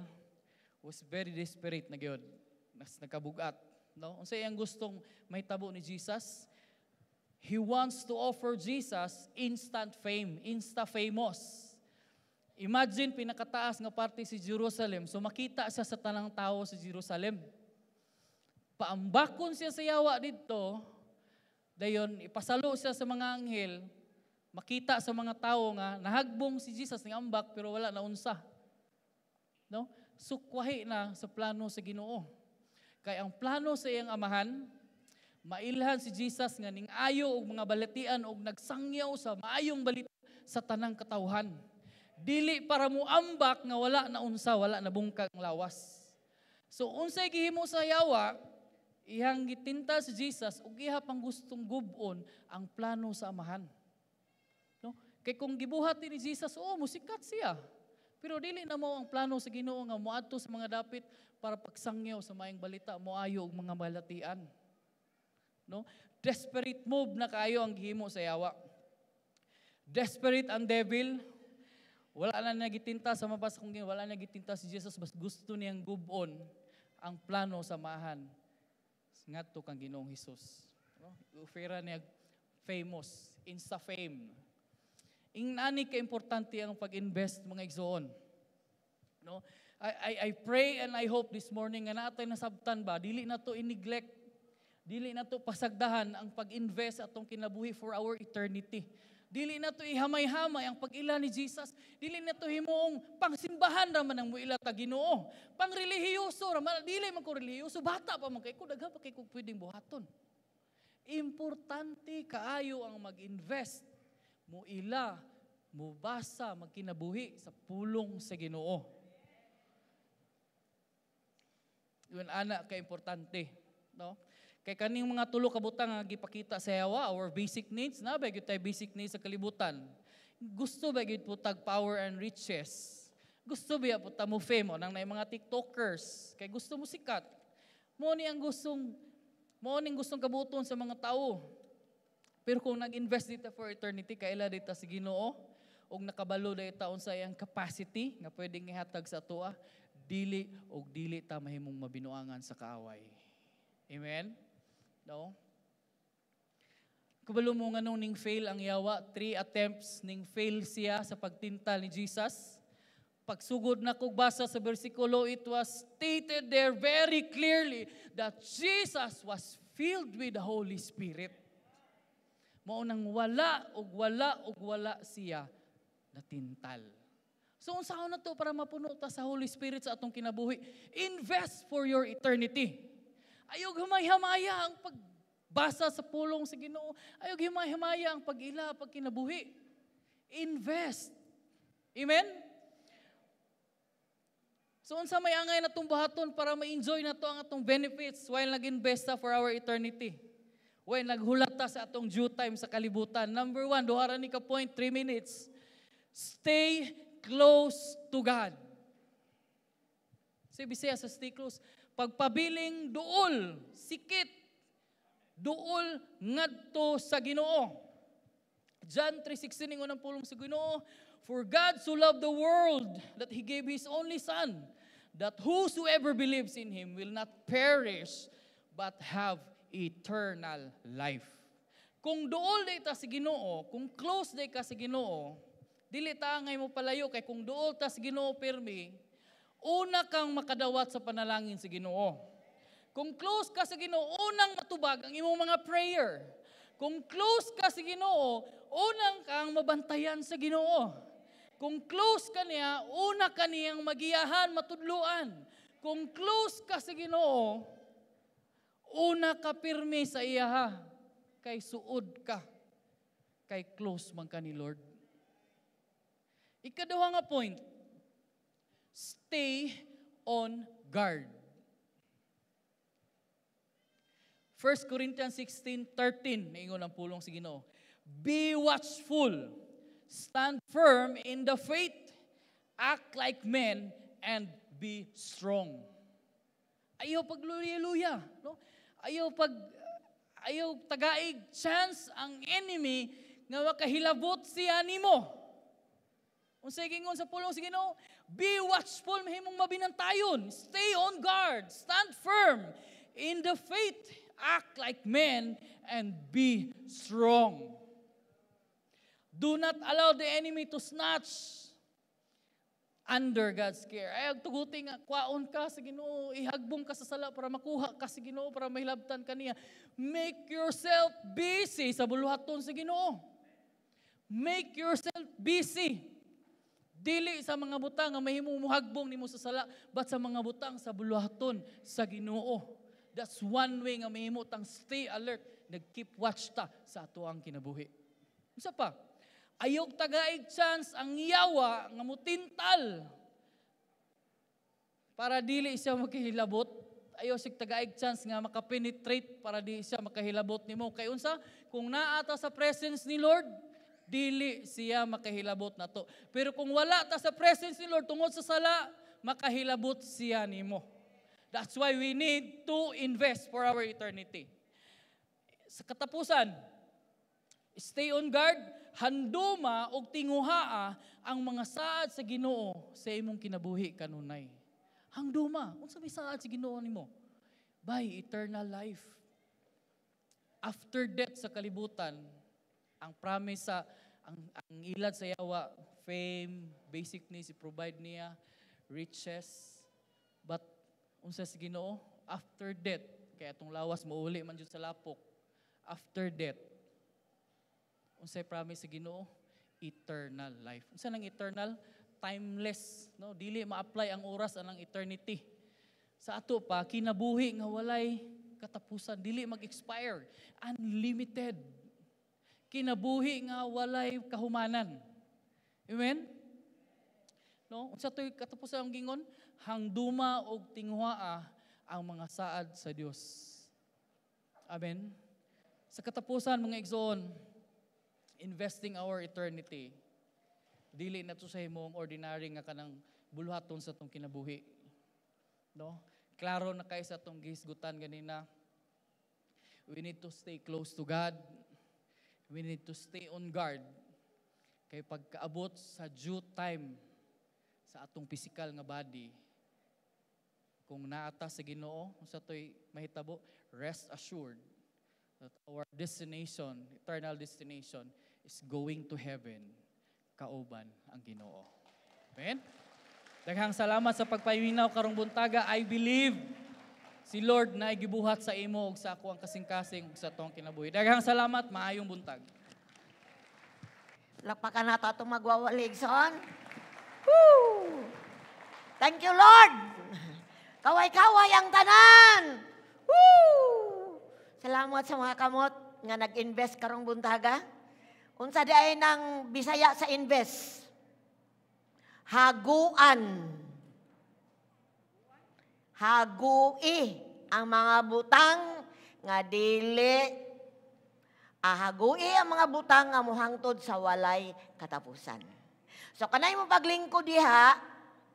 was very desperate na gyud nas nakabugat no unsay ang gustong may tabo ni Jesus he wants to offer Jesus instant fame insta famous Imagine pinakataas nga parte si Jerusalem so makita siya sa tanang tao sa Jerusalem. Paambakon siya sa yawa dito. dayon ipasalo siya sa mga anghel makita sa mga tao nga nahagbong si Jesus ng ambak pero wala na unsa. No? sukwahi na sa plano sa Ginoo. Kay ang plano sa iyang amahan, mailhan si Jesus nga ning ayo og mga balitian og nagsangyaw sa maayong balita sa tanang katawhan. Dili para mo ambak nga wala na unsa, wala na bungkag lawas. So unsay gihimo sa yawa, iyang gitinta si Jesus ug iha pang gustong gubon ang plano sa amahan. No? Kay kung gibuhat ni Jesus, oo, musikat siya. Pero dili na mo ang plano sa Ginoo nga moadto sa mga dapit para pagsangyaw sa maayong balita moayo og mga balatian. No? Desperate move na kayo ang gihimo sa yawa. Desperate ang devil. Wala na nagitinta sa mabasa kong wala na nagitinta si Jesus bas gusto niyang gubon ang plano sa mahan ngadto kang Ginoong Hesus. No? Ufira niya famous, insta fame Ingnani ka importante ang pag-invest mga igsoon. No? I, I, I pray and I hope this morning nga natay nasabtan ba, dili na to in-neglect, dili na to pasagdahan ang pag-invest atong kinabuhi for our eternity. Dili na to ihamay-hamay ang pag-ila ni Jesus. Dili na to himuong pangsimbahan raman ang muila ta Ginoo. Pangrelihiyoso raman dili man ko relihiyoso bata pa man kay ko daghan pa kay ko pwedeng buhaton. Importante kaayo ang mag-invest muila mubasa, magkinabuhi sa pulong sa ginoo. Yun ana ka importante, no? Kay kaning mga tulo ka butang nga gipakita sa yawa, our basic needs na ba gyud tay basic needs sa kalibutan. Gusto ba gyud putag power and riches? Gusto ba po ta mo fame nang nay mga TikTokers? Kay gusto mo sikat. Mo ni ang gustong mo ning gustong kabuton sa mga tao. Pero kung nag-invest dito for eternity, kaila dita si Ginoo, og nakabalo na taon sa iyang capacity nga pwedeng ihatag sa tuwa, dili og dili ta mahimong mabinuangan sa kaaway. Amen? No? Kabalo mo nga nung ning fail ang yawa, three attempts ning fail siya sa pagtintal ni Jesus. Pagsugod na kog basa sa versikulo, it was stated there very clearly that Jesus was filled with the Holy Spirit. Mao nang wala og wala og wala siya tintal. So, unsa na to para mapuno ta sa Holy Spirit sa atong kinabuhi? Invest for your eternity. Ayog humay-hamaya ang pagbasa sa pulong sa Ginoo. Ayog humay-hamaya ang pagila pagkinabuhi. Invest. Amen? So unsa may angay natong buhaton para ma-enjoy na to ang atong benefits while nag-invest for our eternity. When naghulata sa atong due time sa kalibutan. Number one, duhara ni ka point, 3 minutes. Stay close to God. Sa ibig sa stay close, pagpabiling duol, sikit, duol ngadto sa Ginoo. John 3.16, ng unang pulong sa Ginoo, For God so loved the world that He gave His only Son, that whosoever believes in Him will not perish, but have eternal life. Kung dool day ta sa si Ginoo, kung close day ka sa si Ginoo, dili ta mo palayo kay kung duol tas Ginoo pirmi, una kang makadawat sa panalangin sa Ginoo. Kung close ka sa Ginoo, unang matubag ang imong mga prayer. Kung close ka sa Ginoo, unang kang mabantayan sa Ginoo. Kung close ka niya, una ka niyang magiyahan, matudluan. Kung close ka sa Ginoo, una ka pirmi sa iya ha, kay suod ka, kay close man ka ni Lord. Ikaduha nga point, stay on guard. 1 Corinthians 16:13 naingon ang pulong si Ginoo. Be watchful. Stand firm in the faith. Act like men and be strong. Ayaw pag luya no? Ayaw pag ayaw tagaig chance ang enemy nga makahilabot siya nimo. Unsay gingon sa pulong si Ginoo, be watchful mahimong mabinantayon. Stay on guard, stand firm in the faith, act like men and be strong. Do not allow the enemy to snatch under God's care. Ay, tuguti nga, kwaon ka sa ginoo, ihagbong ka sa sala para makuha ka sa ginoo, para mahilabtan ka niya. Make yourself busy sa buluhaton sa ginoo. Make yourself busy. Dili sa mga butang nga mahimong nimo sa sala, but sa mga butang sa buluhaton sa Ginoo. That's one way nga mahimo tang stay alert, nag-keep watch ta sa ato ang kinabuhi. Isa pa, ayog tagaig chance ang yawa nga mutintal para dili siya makahilabot ayo sig tagaig chance nga makapenetrate para di siya makahilabot nimo kay unsa kung naa ta sa presence ni Lord dili siya makahilabot na to. Pero kung wala ta sa presence ni Lord tungod sa sala, makahilabot siya nimo. That's why we need to invest for our eternity. Sa katapusan, stay on guard, handuma og tinguhaa ang mga saad sa Ginoo sa imong kinabuhi kanunay. Hangduma, unsa may saad sa Ginoo nimo? By eternal life. After death sa kalibutan, ang promise sa ang, ang ilad sa yawa, fame, basic needs, i-provide niya, riches. But, unsa sa ginoo, after death, kaya itong lawas, mauli man jud sa lapok, after death, unsa promise sa ginoo, eternal life. Unsa nang eternal? Timeless. No? Dili ma-apply ang oras anang eternity. Sa ato pa, kinabuhi nga walay katapusan. Dili mag-expire. Unlimited kinabuhi nga walay kahumanan. Amen? No? Sa tuig katapos ang gingon, hangduma og tingwaa ang mga saad sa Dios. Amen? Sa katapusan, mga igsoon, investing our eternity, dili na to sa himong ordinary nga kanang buluhaton sa tong kinabuhi. No? Klaro na kay sa tong gisgutan ganina. We need to stay close to God we need to stay on guard kay pagkaabot sa due time sa atong physical nga body kung naata sa Ginoo sa toy mahitabo rest assured that our destination eternal destination is going to heaven kauban ang Ginoo amen daghang salamat sa pagpaminaw karong buntaga i believe si Lord na igibuhat sa imo ug sa ako ang kasing-kasing ug sa tong kinabuhi. Daghang salamat, maayong buntag. Lakpakan nata itong magwawalig, son. Woo! Thank you, Lord. Kaway-kaway ang tanan. Woo! Salamat sa mga kamot nga nag-invest karong buntaga. Unsa di ay nang Bisaya sa invest? Haguan hagui ang mga butang nga dili ahagui ah, ang mga butang nga muhangtod sa walay katapusan. So kanay mo paglingkod diha,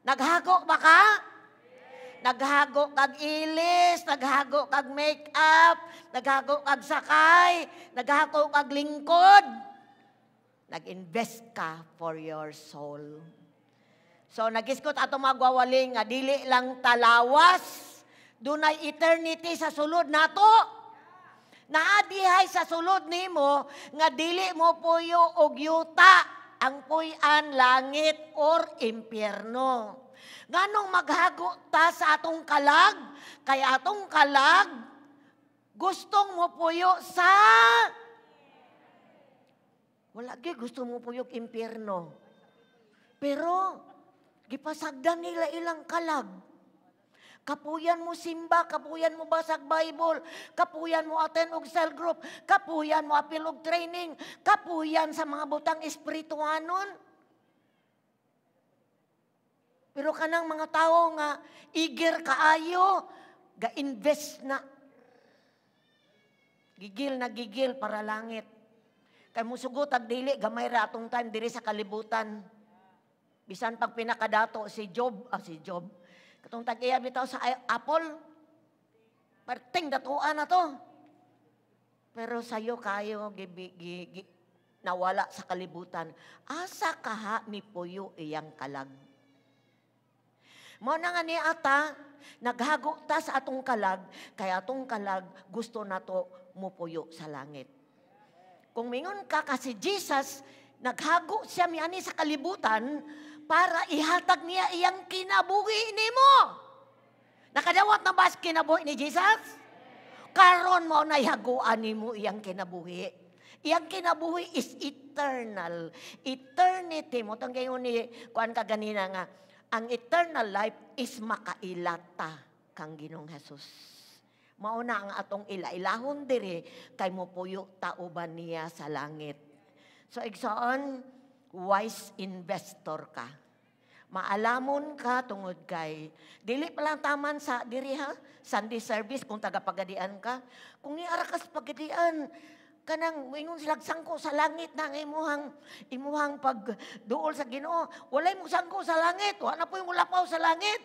naghago ba ka? Naghago kag ilis, naghago kag make-up, naghago kag sakay, naghago kag lingkod. Nag-invest ka for your soul. So nagiskot ato magwawaling nga dili lang talawas dunay eternity sa sulod nato. Naa dihay sa sulod nimo nga dili mo puyo og yuta ang puy-an langit or impierno. Nganong maghago ta sa atong kalag kay atong kalag gustong mo puyo sa wala gyud gusto mo puyo impierno. Pero Gipasagdan nila ilang kalag. Kapuyan mo simba, kapuyan mo basag Bible, kapuyan mo attend og cell group, kapuyan mo apil og training, kapuyan sa mga butang espirituanon. Pero kanang mga tao nga eager kaayo, ga-invest na. Gigil na gigil para langit. Kay musugot ag dili gamay ra atong time diri sa kalibutan. Bisan pag pinakadato si Job, ah, si Job, katong tagiya bitaw sa apple, perting datuan na to. Pero sayo kayo gibi, gibi, nawala sa kalibutan. Asa kaha ni puyo iyang kalag. Mo na nga ni ata, naghago ta sa atong kalag, kaya atong kalag gusto na to mupuyo sa langit. Kung mingon ka kasi Jesus, naghago siya ani sa kalibutan, para ihatag niya iyang kinabuhi nimo. Nakadawat na ba kinabuhi ni Jesus? Karon mo na ihaguan nimo iyang kinabuhi. Iyang kinabuhi is eternal. Eternity mo. Itong gayon ni Kuan ka ganina nga, ang eternal life is makailata kang ginong Jesus. Mauna ang atong ila-ilahon dire kay mo puyo tauban niya sa langit. So, igsoon, wise investor ka. Maalamon ka tungod kay dili pa lang taman sa diri ha Sunday service kung tagapagadian ka. Kung niara ka pagadian, kanang ingon sila sangko sa langit na ang imuhang imuhang duol sa Ginoo. Walay mo sangko sa langit, wala na po yung lapaw sa langit.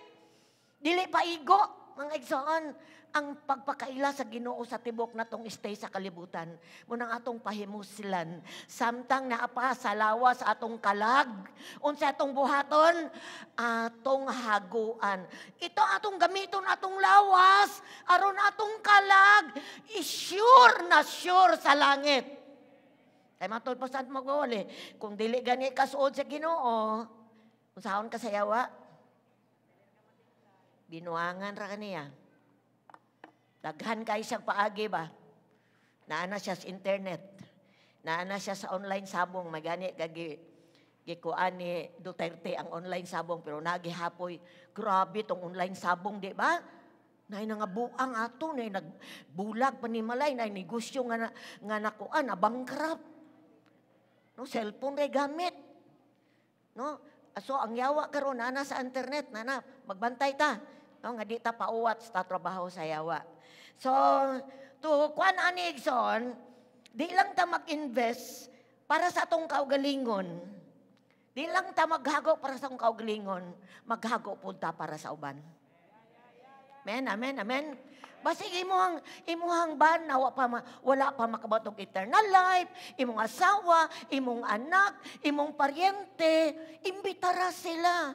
Dili pa igo mga igsoon, ang pagpakaila sa ginoo sa tibok na tong stay sa kalibutan, munang atong pahimusilan, samtang naapa sa lawas atong kalag, unsa atong buhaton, atong haguan. Ito atong gamiton atong lawas, aron atong kalag, isure na sure sa langit. Kay matod pa saan magwawali, kung dili gani kasuod sa ginoo, kung sahon kasayawa, Binuangan ra kaniya. Daghan kay siya paagi ba? Naana siya sa internet. Naana siya sa online sabong. Magani gagi gikuan ni Duterte ang online sabong pero nagihapoy grabe tong online sabong di ba nay buang ato nay nagbulag pa ni malay nay negosyo nga nga nakuan na bankrupt no cellphone ray gamit no so ang yawa karon ana sa internet nana magbantay ta No, nga di ta pauwat sa trabaho sa yawa. So, to kuan ani igsoon, di lang ta mag-invest para sa atong kaugalingon. Di lang ta maghago para sa atong kaugalingon, maghago punta para sa uban. Amen, amen, amen. Basig imuhang imuhang ban na pa wala pa makabatog eternal life, imong asawa, imong anak, imong paryente, imbitara sila.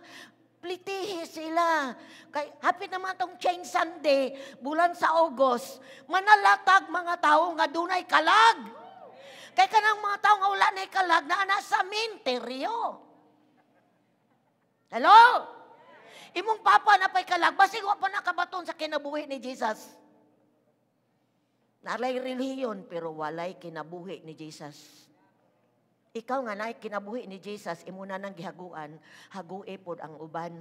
Plitihi sila. Kay, happy naman tong Chain Sunday, bulan sa August, manalatag mga tao nga dunay kalag. Kay kanang mga tao nga wala na kalag na ana sa minteryo. Hello? Imong papa na pa'y kalag, basi wa pa nakabaton sa kinabuhi ni Jesus. Nalay relihiyon pero walay kinabuhi ni Jesus. Ikaw nga na kinabuhi ni Jesus, imuna nang gihaguan, hague pod ang uban.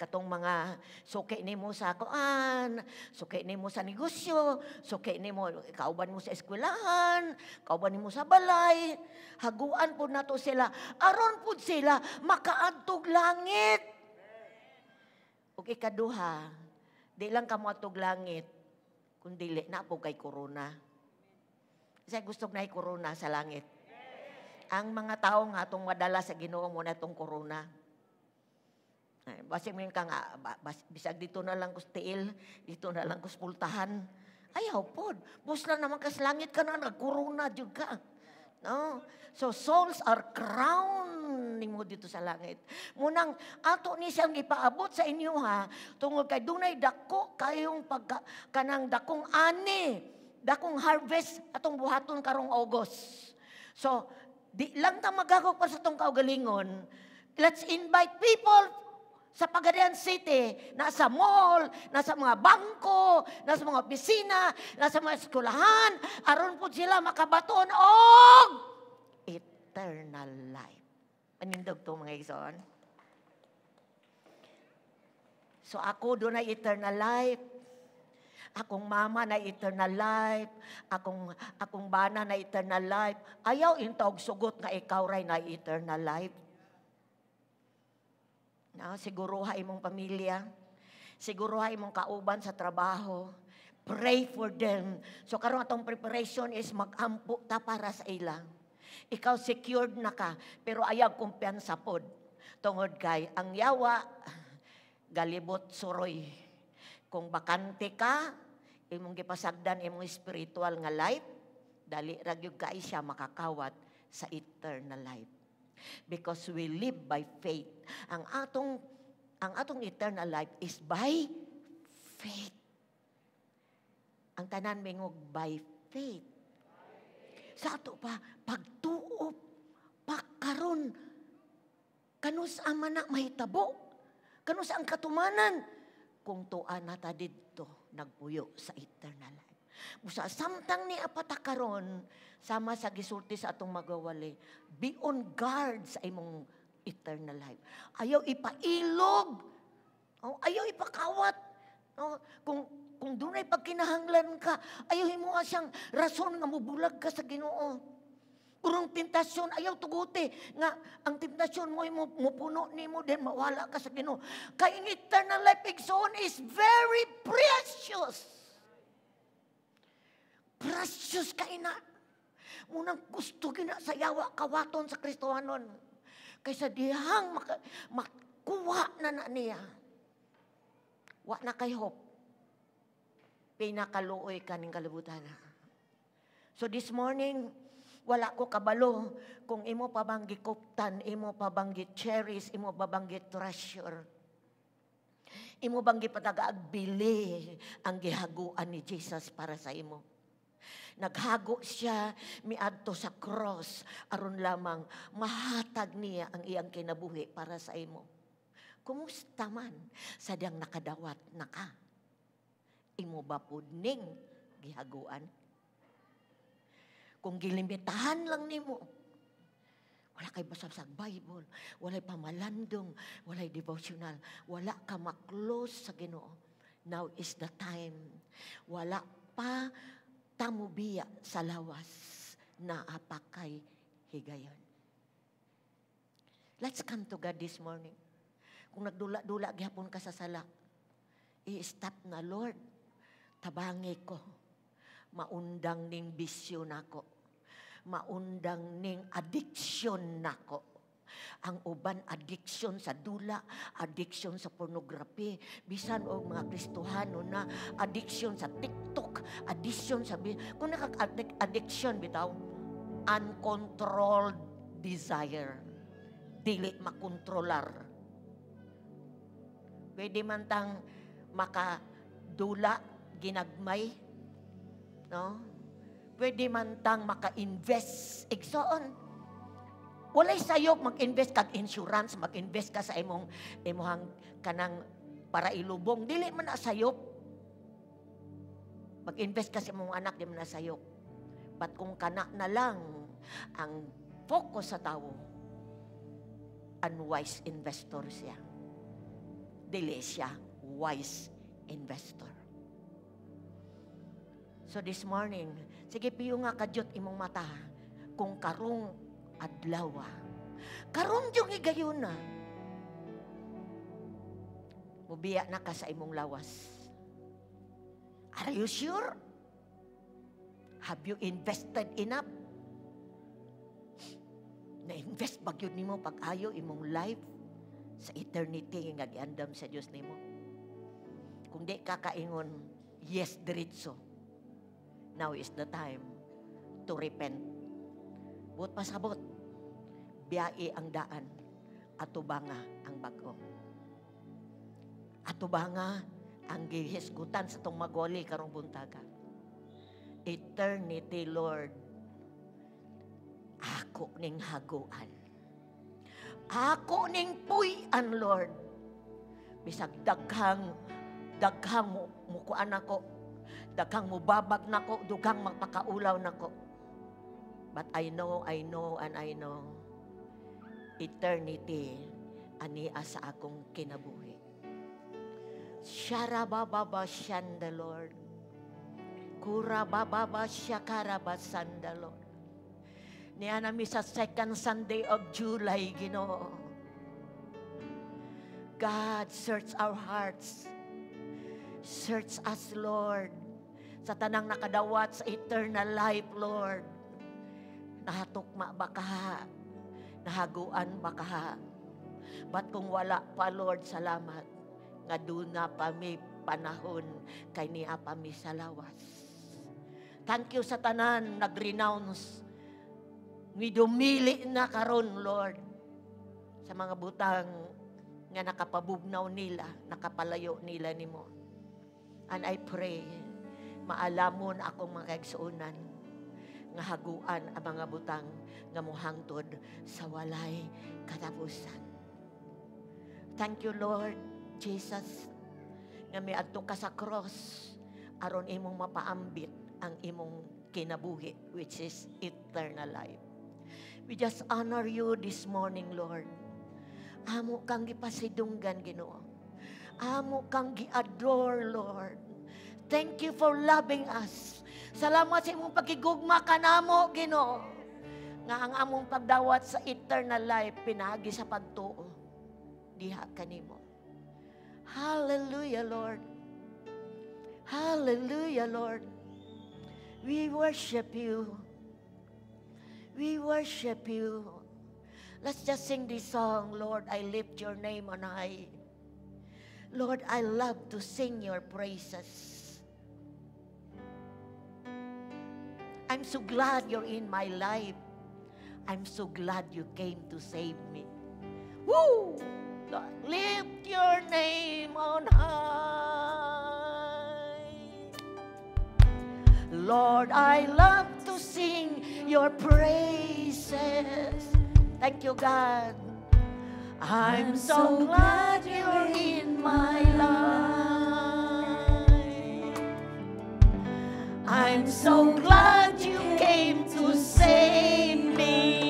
Katong mga suki ni mo sa kuan, suki ni mo sa negosyo, suki ni mo, kauban mo sa eskwelahan, kauban ni mo sa balay. Haguan pod nato sila, aron pod sila makaantog langit. Ug ikaduha, di lang kamo atog langit, kundi na po kay korona. Kasi gusto na corona sa langit ang mga tao nga itong madala sa ginoo mo na itong corona. Ay, basig mo ka nga, bisag dito na lang kus dito na lang kus pultahan. Ayaw po. Busla naman kas langit ka na, nag-corona dyan No? So souls are crowned nimo dito sa langit. Munang ato ni siyang ipaabot sa inyo ha, tungod kay dunay dako kayong pagka, kanang dakong ani, dakong harvest atong buhaton karong August. So Di lang ta magagok pa sa tong kaugalingon. Let's invite people sa Pagadian City, nasa mall, nasa mga bangko, nasa mga opisina, nasa mga eskulahan, aron po sila makabaton og eternal life. Panindog to mga igsoon. So ako doon ay eternal life akong mama na eternal life, akong, akong bana na eternal life. Ayaw intog sugot nga ikaw ray na eternal life. Na, siguruha imong pamilya, siguruha imong kauban sa trabaho, pray for them. So karon atong preparation is magampo ta para sa ila. Ikaw secured na ka, pero ayaw kumpiyansa pod. Tungod kay ang yawa galibot suroy. Kung bakante ka, imong gipasagdan imong spiritual nga life, dali ra gyud siya makakawat sa eternal life. Because we live by faith. Ang atong ang atong eternal life is by faith. Ang tanan mingog by faith. Sa ato pa pagtuop pagkaron kanus ang manak mahitabo kanus ang katumanan kung tuan nata dito, nagpuyo sa eternal life. Musa samtang ni apata karon sama sa gisulti sa atong magawali, be on guard sa imong eternal life. Ayaw ipailog. Oh, ayaw ipakawat. Oh, kung kung dunay pagkinahanglan ka, ayaw himo siyang rason nga mubulag ka sa Ginoo. Kurong tentasyon, ayaw tuguti. Nga, ang tentasyon mo, mo mupuno ni mo din, mawala ka sa Ginoo. Kaya eternal life igsoon is very precious. Precious kay na. Munang gusto gina sa yawa kawaton sa Kristohanon. Kaysa dihang mak makuha na na niya. Wa na kay hope. Pinakaluoy kaning kalibutan. So this morning, wala ko kabalo kung imo pabanggit kuptan, imo pabanggit cherries, imo pabanggit treasure. Imo banggi patagagbili ang gihaguan ni Jesus para sa imo. Naghago siya miadto sa cross aron lamang mahatag niya ang iyang kinabuhi para sa imo. Kumusta man sadyang nakadawat naka. Imo ba pudning gihaguan? Kung gilimbitahan lang nimo. Wala kay basag Bible, wala pamalandong, wala devotional, wala ka maklos sa Ginoo. Now is the time. Wala pa tamubiya sa lawas na apakay higayon. Let's come to God this morning. Kung nagdula-dula gihapon ka sa sala, i-stop na, Lord, tabangi ko maundang ning bisyo nako. Maundang ning addiction nako. Ang uban addiction sa dula, addiction sa pornography, bisan og mga Kristohano na addiction sa TikTok, addiction sa kung nakaka-addiction bitaw uncontrolled desire. Dili makontrolar. Pwede man tang maka dula ginagmay No? Pwede man tang maka-invest. Igsoon. Walay sayok mag-invest kag insurance, mag-invest ka sa imong imuhang kanang para ilubong. Dili man na sayok. Mag-invest ka sa imong anak, di man na sayok. But kung kanak na lang ang focus sa tao, unwise investor siya. Dili siya wise investor. So this morning, sige piyo nga kadyot imong mata kung karong adlaw. Ah. Karong jung higayon na. Ah. Mubiya na ka sa imong lawas. Are you sure? Have you invested enough? Na-invest ba yun nimo pag-ayo imong life sa eternity nga giandam sa Dios nimo? Kung di ka kaingon, yes, diretso Now is the time to repent. Buot pasabot. Biyai ang daan. Atubanga ang bago. Atubanga ang gihisgutan sa tong magoli karong buntaga. Eternity, Lord, ako ning haguan. Ako ning puy-an, Lord. Bisag daghang, daghang mukuan ako Dakang mubabag nako, dugang magpakaulaw nako. But I know, I know, and I know, eternity ani sa akong kinabuhi. Sharabababa shan the Lord. Kurabababa shan the Lord. Niya namin sa second Sunday of July, Ginoo. God, search our hearts. Search us, Lord sa tanang nakadawat sa eternal life, Lord. Nahatukma ba ka? Nahaguan ba ka? Ba't kung wala pa, Lord, salamat, nga doon na pa may panahon kay niya pa may salawas. Thank you sa tanan, nag-renounce. May dumili na karon Lord, sa mga butang nga nakapabugnaw nila, nakapalayo nila ni mo. And I pray maalamon akong mga kaigsuunan nga haguan ang mga butang nga muhangtod sa walay katapusan. Thank you, Lord Jesus, nga may adto ka sa cross aron imong mapaambit ang imong kinabuhi, which is eternal life. We just honor you this morning, Lord. Amo kang gipasidunggan, Ginoo. Amo kang giadore, Lord Thank you for loving us. Salamat sa imong pagigugma ka namo, Ginoo. Nga ang among pagdawat sa eternal life pinagi sa pagtuo diha kanimo. Hallelujah, Lord. Hallelujah, Lord. We worship you. We worship you. Let's just sing this song, Lord, I lift your name on high. Lord, I love to sing your praises. I'm so glad you're in my life. I'm so glad you came to save me. Woo! Lord, lift your name on high. Lord, I love to sing your praises. Thank you, God. I'm so glad you're in my life. I'm so glad you came to save me.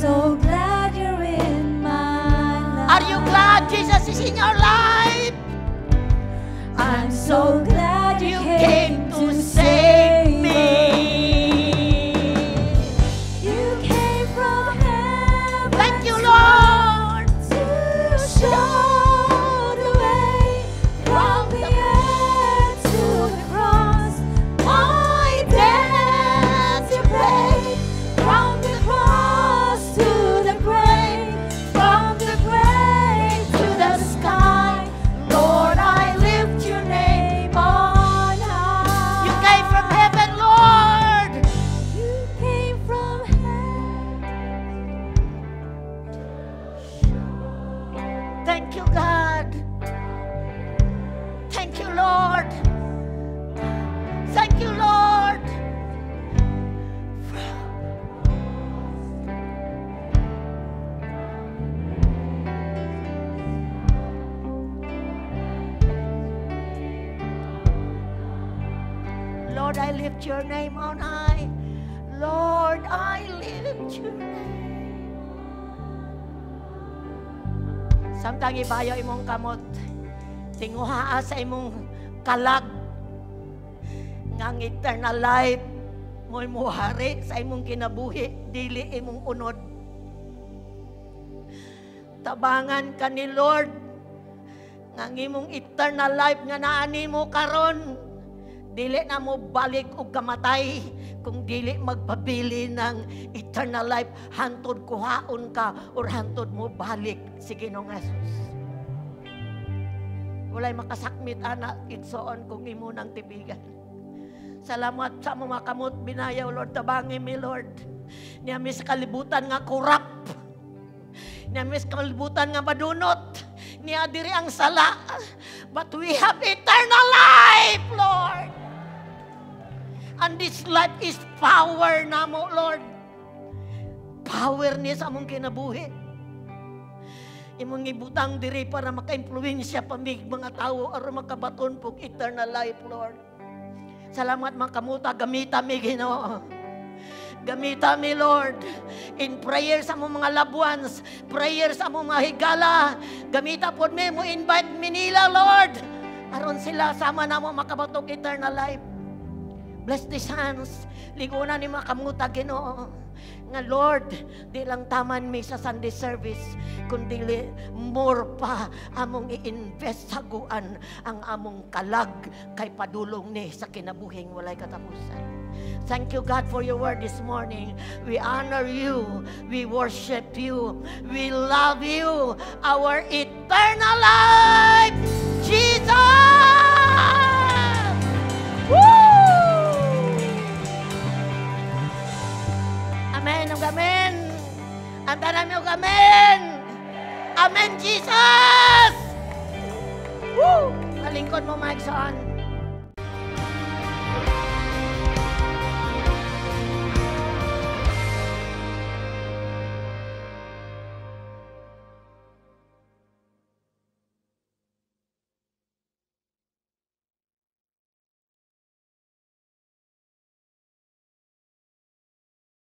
so glad you're in my life. Are you glad Jesus is in your life? I'm so glad you, you came, came to save. kabayo imong kamot. Tinguhaa sa imong kalag ngang eternal life mo'y muhari sa imong kinabuhi, dili imong unod. Tabangan ka ni Lord ngang imong eternal life nga naani mo karon dili na mo balik og kamatay kung dili magpabili ng eternal life hantod kuhaon ka or hantod mo balik si Ginoong Jesus Walay makasakmit anak itsoon kung imo nang tibigan. Salamat sa mga kamot binayaw, Lord. Tabangi mi, Lord. Niya mis kalibutan nga kurap. Niya mis kalibutan nga badunot. Niya diri ang sala. But we have eternal life, Lord. And this life is power na mo, Lord. Power ni sa among kinabuhi imong ibutang diri para maka makaimpluwensya pamig mga tao aron makabaton pug eternal life Lord salamat man kamuta gamita mi Ginoo Gamita mi, Lord, in prayer sa mong mga loved ones, prayer sa mong mga higala. Gamita po mi, mo invite mi nila Lord. Aron sila, sama na mo makabatok eternal life. Bless these hands. Liguna ni makamuta, Ginoo nga Lord, di lang taman may sa Sunday service, kundi more pa among i-invest saguan ang among kalag kay padulong ni sa kinabuhing walay katapusan. Thank you, God, for your word this morning. We honor you. We worship you. We love you. Our eternal life, Jesus! Woo! Amen. amén. Andarán amén. Amen, Jesus! Woo! Palingkod mo, Mike, son.